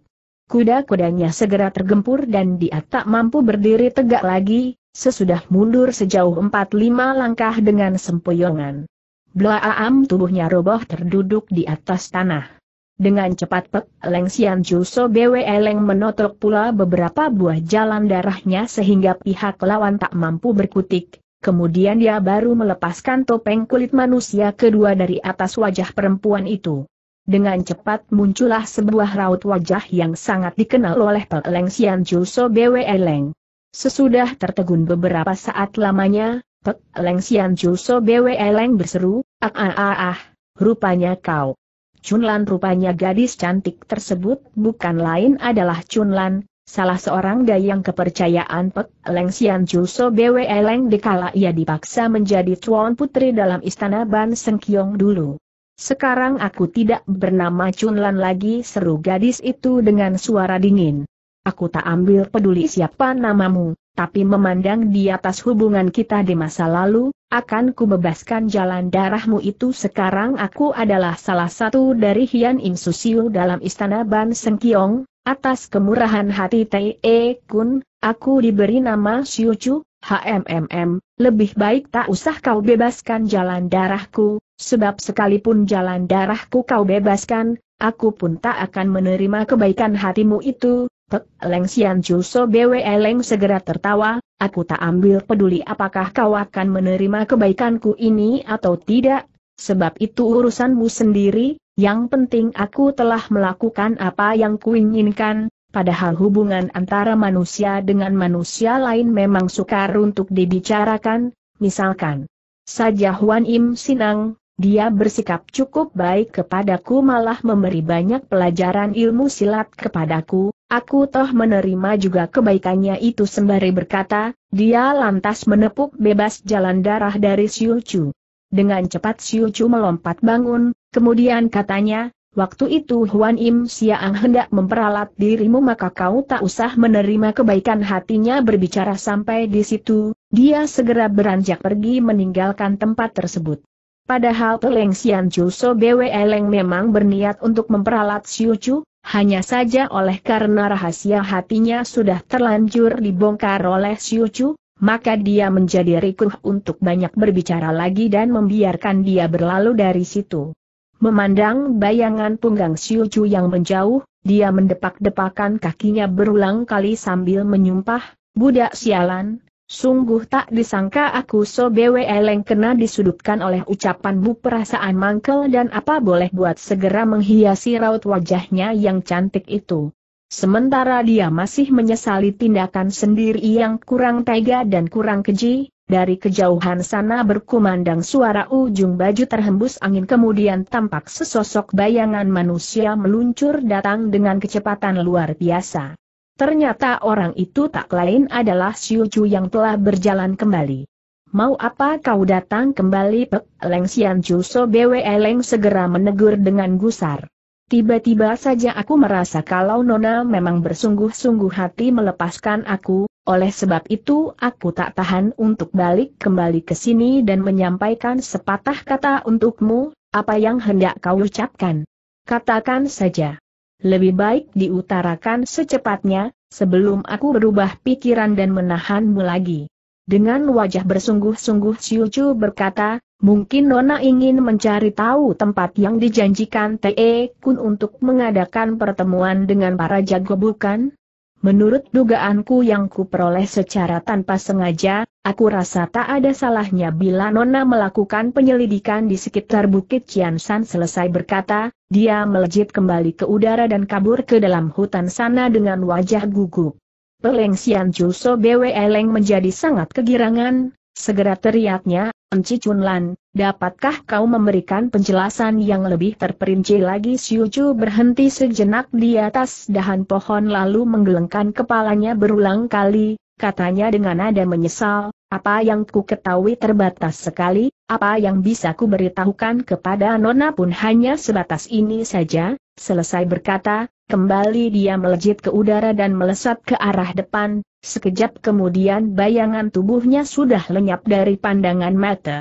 Kuda-kudanya segera tergempur dan dia tak mampu berdiri tegak lagi, sesudah mundur sejauh 4 lima langkah dengan sempoyongan. Blaam tubuhnya roboh terduduk di atas tanah. Dengan cepat Pek Leng Sian Juso Bwe Leng menotok pula beberapa buah jalan darahnya sehingga pihak lawan tak mampu berkutik, kemudian dia baru melepaskan topeng kulit manusia kedua dari atas wajah perempuan itu. Dengan cepat muncullah sebuah raut wajah yang sangat dikenal oleh Peleng Sian Juso Bwe Leng. Sesudah tertegun beberapa saat lamanya, Peleng Sian Juso Bwe Leng berseru, ah ah ah ah, rupanya kau. Chunlan rupanya gadis cantik tersebut bukan lain adalah Chunlan, salah seorang dayang kepercayaan Peleng Sian Juso Bwe Leng dikala ia dipaksa menjadi tuan putri dalam istana Ban Sengkiong dulu. Sekarang aku tidak bernama Chunlan lagi seru gadis itu dengan suara dingin. Aku tak ambil peduli siapa namamu, tapi memandang di atas hubungan kita di masa lalu, akan kubebaskan jalan darahmu itu sekarang aku adalah salah satu dari Hian Im Susiu dalam istana Ban Sengkiong, atas kemurahan hati T.E. E Kun, aku diberi nama Chu. HMMM, lebih baik tak usah kau bebaskan jalan darahku, Sebab sekalipun jalan darahku kau bebaskan, aku pun tak akan menerima kebaikan hatimu itu, Tek Leng Xian Juso So Bwe Leng segera tertawa, aku tak ambil peduli apakah kau akan menerima kebaikanku ini atau tidak, sebab itu urusanmu sendiri, yang penting aku telah melakukan apa yang kuinginkan, Padahal hubungan antara manusia dengan manusia lain memang sukar untuk dibicarakan, misalkan saja Huan Im Sinang, dia bersikap cukup baik kepadaku malah memberi banyak pelajaran ilmu silat kepadaku, aku toh menerima juga kebaikannya itu sembari berkata, dia lantas menepuk bebas jalan darah dari Chu. Dengan cepat Chu melompat bangun, kemudian katanya, waktu itu Huan Im Siang hendak memperalat dirimu maka kau tak usah menerima kebaikan hatinya berbicara sampai di situ, dia segera beranjak pergi meninggalkan tempat tersebut. Padahal Teleng Xian Chuso Bwe Eleng memang berniat untuk memperalat Siu Chu, hanya saja oleh karena rahasia hatinya sudah terlanjur dibongkar oleh Siu Chu, maka dia menjadi rikuh untuk banyak berbicara lagi dan membiarkan dia berlalu dari situ. Memandang bayangan punggang Siu Chu yang menjauh, dia mendepak-depakan kakinya berulang kali sambil menyumpah, budak sialan, Sungguh tak disangka aku so bwe eleng kena disudutkan oleh ucapan bu perasaan mangkel dan apa boleh buat segera menghiasi raut wajahnya yang cantik itu. Sementara dia masih menyesali tindakan sendiri yang kurang tega dan kurang keji, dari kejauhan sana berkumandang suara ujung baju terhembus angin kemudian tampak sesosok bayangan manusia meluncur datang dengan kecepatan luar biasa. Ternyata orang itu tak lain adalah Xiu Chu yang telah berjalan kembali. Mau apa kau datang kembali Pek Leng Sian Chu So Bwe Leng segera menegur dengan gusar. Tiba-tiba saja aku merasa kalau Nona memang bersungguh-sungguh hati melepaskan aku, oleh sebab itu aku tak tahan untuk balik kembali ke sini dan menyampaikan sepatah kata untukmu, apa yang hendak kau ucapkan. Katakan saja lebih baik diutarakan secepatnya, sebelum aku berubah pikiran dan menahanmu lagi. Dengan wajah bersungguh-sungguh Chu berkata, mungkin Nona ingin mencari tahu tempat yang dijanjikan Te Kun untuk mengadakan pertemuan dengan para jago bukan? Menurut dugaanku yang kuperoleh secara tanpa sengaja, aku rasa tak ada salahnya bila Nona melakukan penyelidikan di sekitar Bukit Ciansan selesai berkata, dia melejit kembali ke udara dan kabur ke dalam hutan sana dengan wajah gugup. Peleng Sian Juso Bwe Eleng menjadi sangat kegirangan, segera teriaknya, Enci Chunlan, dapatkah kau memberikan penjelasan yang lebih terperinci lagi Chu berhenti sejenak di atas dahan pohon lalu menggelengkan kepalanya berulang kali, katanya dengan nada menyesal, apa yang ku ketahui terbatas sekali, apa yang bisa ku beritahukan kepada Nona pun hanya sebatas ini saja, selesai berkata, kembali dia melejit ke udara dan melesat ke arah depan, sekejap kemudian bayangan tubuhnya sudah lenyap dari pandangan mata.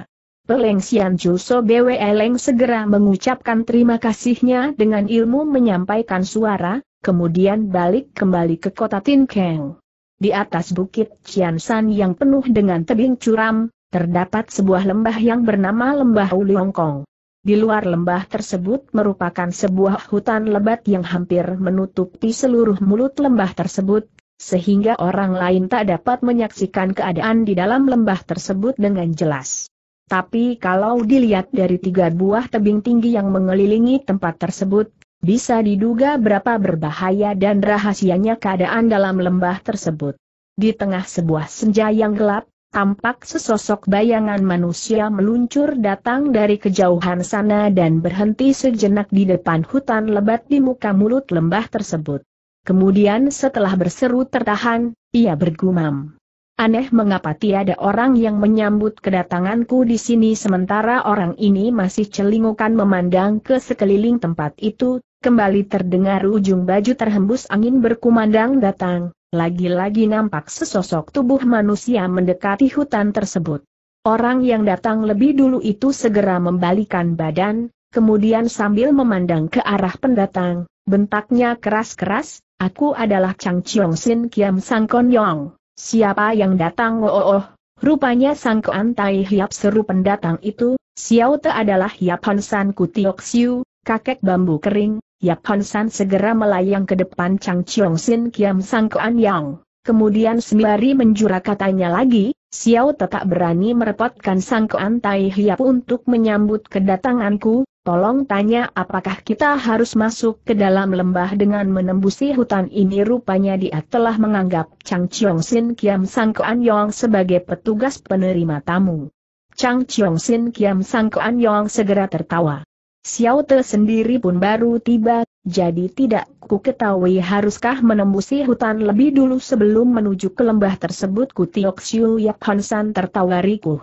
Peleng Sian Juso Bwe Leng segera mengucapkan terima kasihnya dengan ilmu menyampaikan suara, kemudian balik kembali ke kota Tin Keng. Di atas bukit San yang penuh dengan tebing curam, terdapat sebuah lembah yang bernama Lembah Uliongkong. Di luar lembah tersebut merupakan sebuah hutan lebat yang hampir menutupi seluruh mulut lembah tersebut, sehingga orang lain tak dapat menyaksikan keadaan di dalam lembah tersebut dengan jelas. Tapi kalau dilihat dari tiga buah tebing tinggi yang mengelilingi tempat tersebut, bisa diduga berapa berbahaya dan rahasianya keadaan dalam lembah tersebut. Di tengah sebuah senja yang gelap, tampak sesosok bayangan manusia meluncur datang dari kejauhan sana dan berhenti sejenak di depan hutan lebat di muka mulut lembah tersebut. Kemudian setelah berseru tertahan, ia bergumam. Aneh mengapa tiada orang yang menyambut kedatanganku di sini sementara orang ini masih celingukan memandang ke sekeliling tempat itu, kembali terdengar ujung baju terhembus angin berkumandang datang, lagi-lagi nampak sesosok tubuh manusia mendekati hutan tersebut. Orang yang datang lebih dulu itu segera membalikan badan, kemudian sambil memandang ke arah pendatang, bentaknya keras-keras, aku adalah Chang Chiong Sin Kiam Sang Kon Yong. Siapa yang datang? Oh, oh, oh. Rupanya Sang Kuan Tai Hiap seru pendatang itu, Xiao Te adalah Hiap Hon San Kutiok Siu, kakek bambu kering, Hiap Hon segera melayang ke depan Chang Chiong Sin Kiam Sang Kuan Yang. Kemudian sembari menjura katanya lagi, Xiao Te tak berani merepotkan Sang Kuan Tai Hiap untuk menyambut kedatanganku, tolong tanya apakah kita harus masuk ke dalam lembah dengan menembusi hutan ini rupanya dia telah menganggap Chang Chiong Sin Kiam Sang Kuan Yong sebagai petugas penerima tamu. Chang Chiong Sin Kiam Sang Kuan Yong segera tertawa. Xiao Te sendiri pun baru tiba, jadi tidak ku ketahui haruskah menembusi hutan lebih dulu sebelum menuju ke lembah tersebut ku Tiok Siu Yak Hansan tertawa rikuh.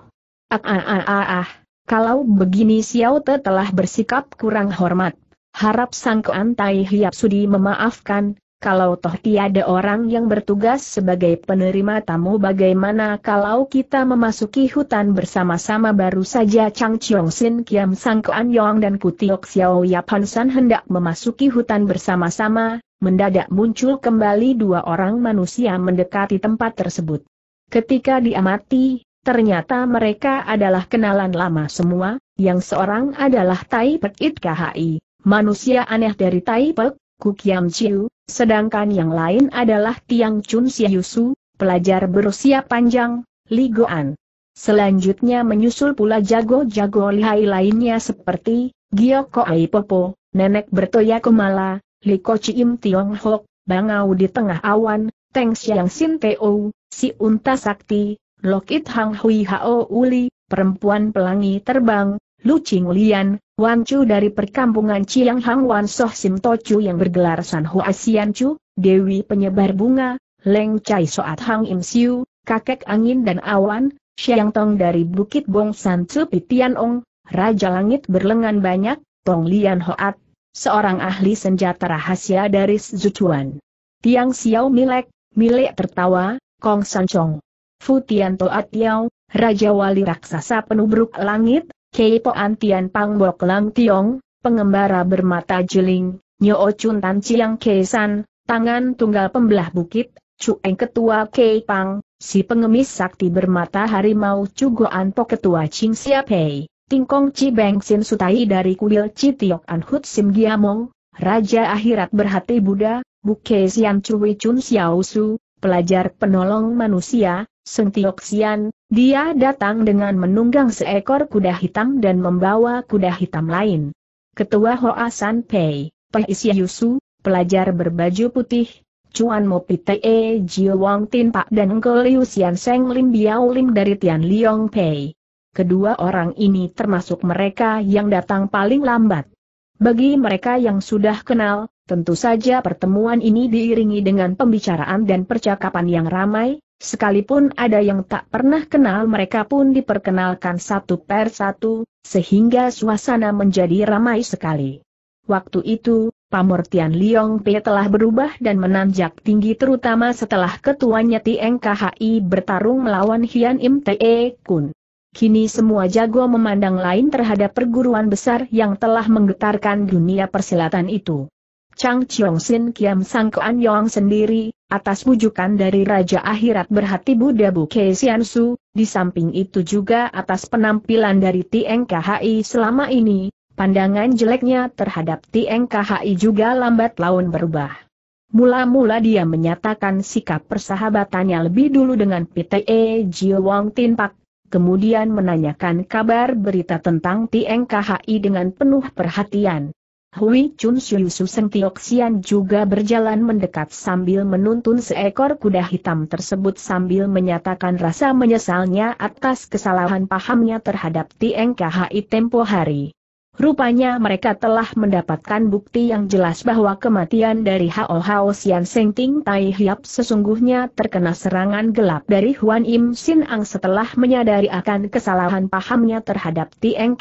Ah ah ah ah ah. Kalau begini Xiao Te telah bersikap kurang hormat. Harap Sang Kean Tai Hiap Sudi memaafkan, kalau toh tiada orang yang bertugas sebagai penerima tamu bagaimana kalau kita memasuki hutan bersama-sama baru saja Chang Chiong Sin Kiam Sang Kean Yong dan Kutiok Xiao Yap San hendak memasuki hutan bersama-sama, mendadak muncul kembali dua orang manusia mendekati tempat tersebut. Ketika diamati, Ternyata mereka adalah kenalan lama semua, yang seorang adalah Tai Pek It KHI, manusia aneh dari Tai Pek, Kukiam Chiu, sedangkan yang lain adalah Tiang Chun Yusu, pelajar berusia panjang, Li Ligoan. Selanjutnya menyusul pula jago-jago lihai lainnya seperti, Ai Popo, Nenek Bertoya Kumala, Liko Im Tiong Hok, Bangau di tengah awan, Teng Xiang Sin Teo, Si Unta Sakti, Lokit Hang Hui Hao Uli, perempuan pelangi terbang, Lu Ching Lian, Wan Chu dari perkampungan Chiang Hang Wan Soh Sim To Chu yang bergelar San Hua Asian Chu, Dewi Penyebar Bunga, Leng Chai Soat Hang Im Siu, Kakek Angin dan Awan, Xiang Tong dari Bukit Bong San Chu Pitian Ong, Raja Langit Berlengan Banyak, Tong Lian Hoat, seorang ahli senjata rahasia dari Chuan. Tiang Xiao Milek, Milek tertawa, Kong San Chong. Tian Toat Yao, Raja Wali Raksasa Penuh Penubruk Langit, Keipo Antian Pangbok Lang Tiong, Pengembara Bermata Jeling, Nyoo Chun Tan Chiang Keisan, Tangan Tunggal Pembelah Bukit, Cueng Ketua Kei Pang, Si Pengemis Sakti Bermata Harimau Cugoan Po Ketua Ching Siap Hei, Tingkong Chi Beng Sin Sutai dari Kuil Chi Tiok An Hut Sim Giamong, Raja Akhirat Berhati Buddha, Buke Sian Wei Chun Xiao Su, pelajar penolong manusia, Sung Tioxian, dia datang dengan menunggang seekor kuda hitam dan membawa kuda hitam lain. Ketua Hoa San Pei, Pei Yusu, pelajar berbaju putih, Chuan Mo Pite Jiu Wang Tin Pak dan Ngo Liu Seng Lim Biao Lim dari Tian Liong Pei. Kedua orang ini termasuk mereka yang datang paling lambat. Bagi mereka yang sudah kenal, Tentu saja pertemuan ini diiringi dengan pembicaraan dan percakapan yang ramai, sekalipun ada yang tak pernah kenal mereka pun diperkenalkan satu per satu, sehingga suasana menjadi ramai sekali. Waktu itu, pamortian Liong Pei telah berubah dan menanjak tinggi terutama setelah ketuanya Tieng KHI bertarung melawan Hian Im Te Kun. Kini semua jago memandang lain terhadap perguruan besar yang telah menggetarkan dunia persilatan itu. Chang Chiong Sin Kiam Sang Kuan Yong sendiri, atas bujukan dari Raja Akhirat berhati Buddha Bukeye Sian Su, di samping itu juga atas penampilan dari Tieng selama ini, pandangan jeleknya terhadap Tieng juga lambat laun berubah. Mula-mula dia menyatakan sikap persahabatannya lebih dulu dengan PTE Jiu Wong Tin Pak, kemudian menanyakan kabar berita tentang Tieng dengan penuh perhatian. Hui Chun Shui Su Seng juga berjalan mendekat sambil menuntun seekor kuda hitam tersebut sambil menyatakan rasa menyesalnya atas kesalahan pahamnya terhadap Tieng tempo hari. Rupanya mereka telah mendapatkan bukti yang jelas bahwa kematian dari Hao Hao Sian Seng Ting Tai Hiap sesungguhnya terkena serangan gelap dari Huan Im Sin Ang setelah menyadari akan kesalahan pahamnya terhadap Tieng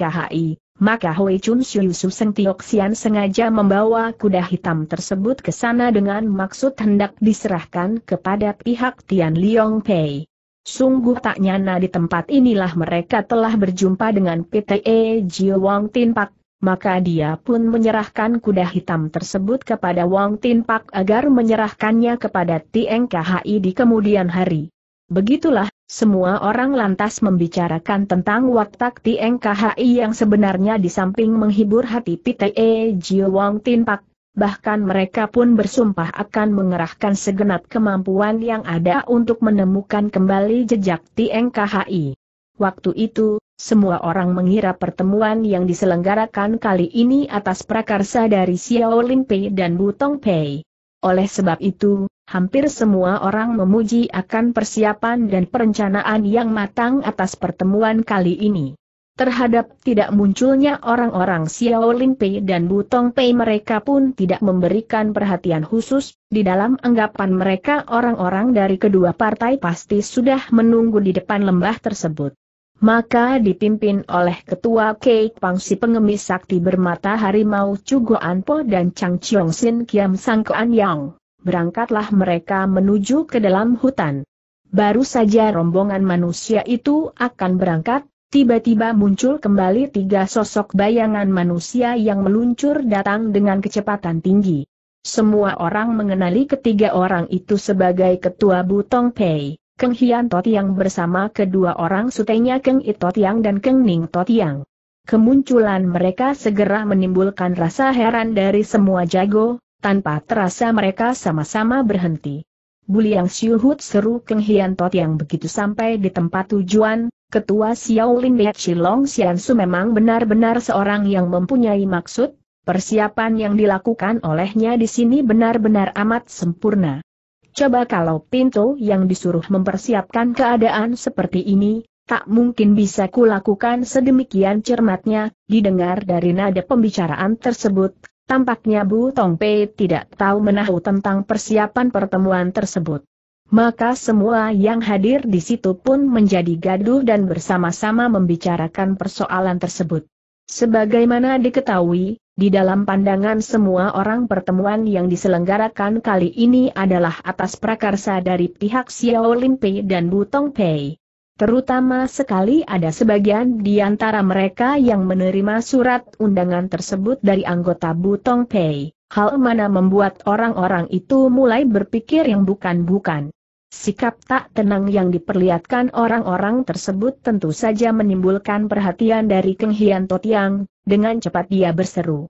maka Hui Chun Shui Su Seng Tiok Sian sengaja membawa kuda hitam tersebut ke sana dengan maksud hendak diserahkan kepada pihak Tian Liong Pei. Sungguh tak nyana di tempat inilah mereka telah berjumpa dengan PTE Jiu Wang Tin Pak, maka dia pun menyerahkan kuda hitam tersebut kepada Wang Tin Pak agar menyerahkannya kepada Tieng Khai di kemudian hari. Begitulah semua orang lantas membicarakan tentang watak Tieng yang sebenarnya di samping menghibur hati PTE Jiu Wong Tin Pak, bahkan mereka pun bersumpah akan mengerahkan segenap kemampuan yang ada untuk menemukan kembali jejak Tieng Waktu itu, semua orang mengira pertemuan yang diselenggarakan kali ini atas prakarsa dari Xiao Pei dan Butong Pei. Oleh sebab itu, hampir semua orang memuji akan persiapan dan perencanaan yang matang atas pertemuan kali ini. Terhadap tidak munculnya orang-orang Xiao Pei dan Butong Pei mereka pun tidak memberikan perhatian khusus, di dalam anggapan mereka orang-orang dari kedua partai pasti sudah menunggu di depan lembah tersebut maka dipimpin oleh ketua Kei Pangsi pengemis sakti bermata harimau Chugo Anpo dan Chang Chiong Sin Kiam Kuan Yang. Berangkatlah mereka menuju ke dalam hutan. Baru saja rombongan manusia itu akan berangkat, tiba-tiba muncul kembali tiga sosok bayangan manusia yang meluncur datang dengan kecepatan tinggi. Semua orang mengenali ketiga orang itu sebagai ketua Butong Pei. Keng Hian Totiang bersama kedua orang sutenya Keng It Totiang dan Keng Ning Totiang. Kemunculan mereka segera menimbulkan rasa heran dari semua jago, tanpa terasa mereka sama-sama berhenti. Buliang Siuhut seru Keng Hian Totiang begitu sampai di tempat tujuan, ketua Xiaolin Liat Shilong Xiansu memang benar-benar seorang yang mempunyai maksud, persiapan yang dilakukan olehnya di sini benar-benar amat sempurna. Coba kalau pintu yang disuruh mempersiapkan keadaan seperti ini, tak mungkin bisa kulakukan sedemikian cermatnya, didengar dari nada pembicaraan tersebut, tampaknya Bu Tongpei tidak tahu menahu tentang persiapan pertemuan tersebut. Maka semua yang hadir di situ pun menjadi gaduh dan bersama-sama membicarakan persoalan tersebut. Sebagaimana diketahui, di dalam pandangan semua orang pertemuan yang diselenggarakan kali ini adalah atas prakarsa dari pihak Xiao Limpe dan Butong Pei. Terutama sekali ada sebagian di antara mereka yang menerima surat undangan tersebut dari anggota Butong Pei, hal mana membuat orang-orang itu mulai berpikir yang bukan-bukan. Sikap tak tenang yang diperlihatkan orang-orang tersebut tentu saja menimbulkan perhatian dari Keng Hian Totiang, dengan cepat dia berseru.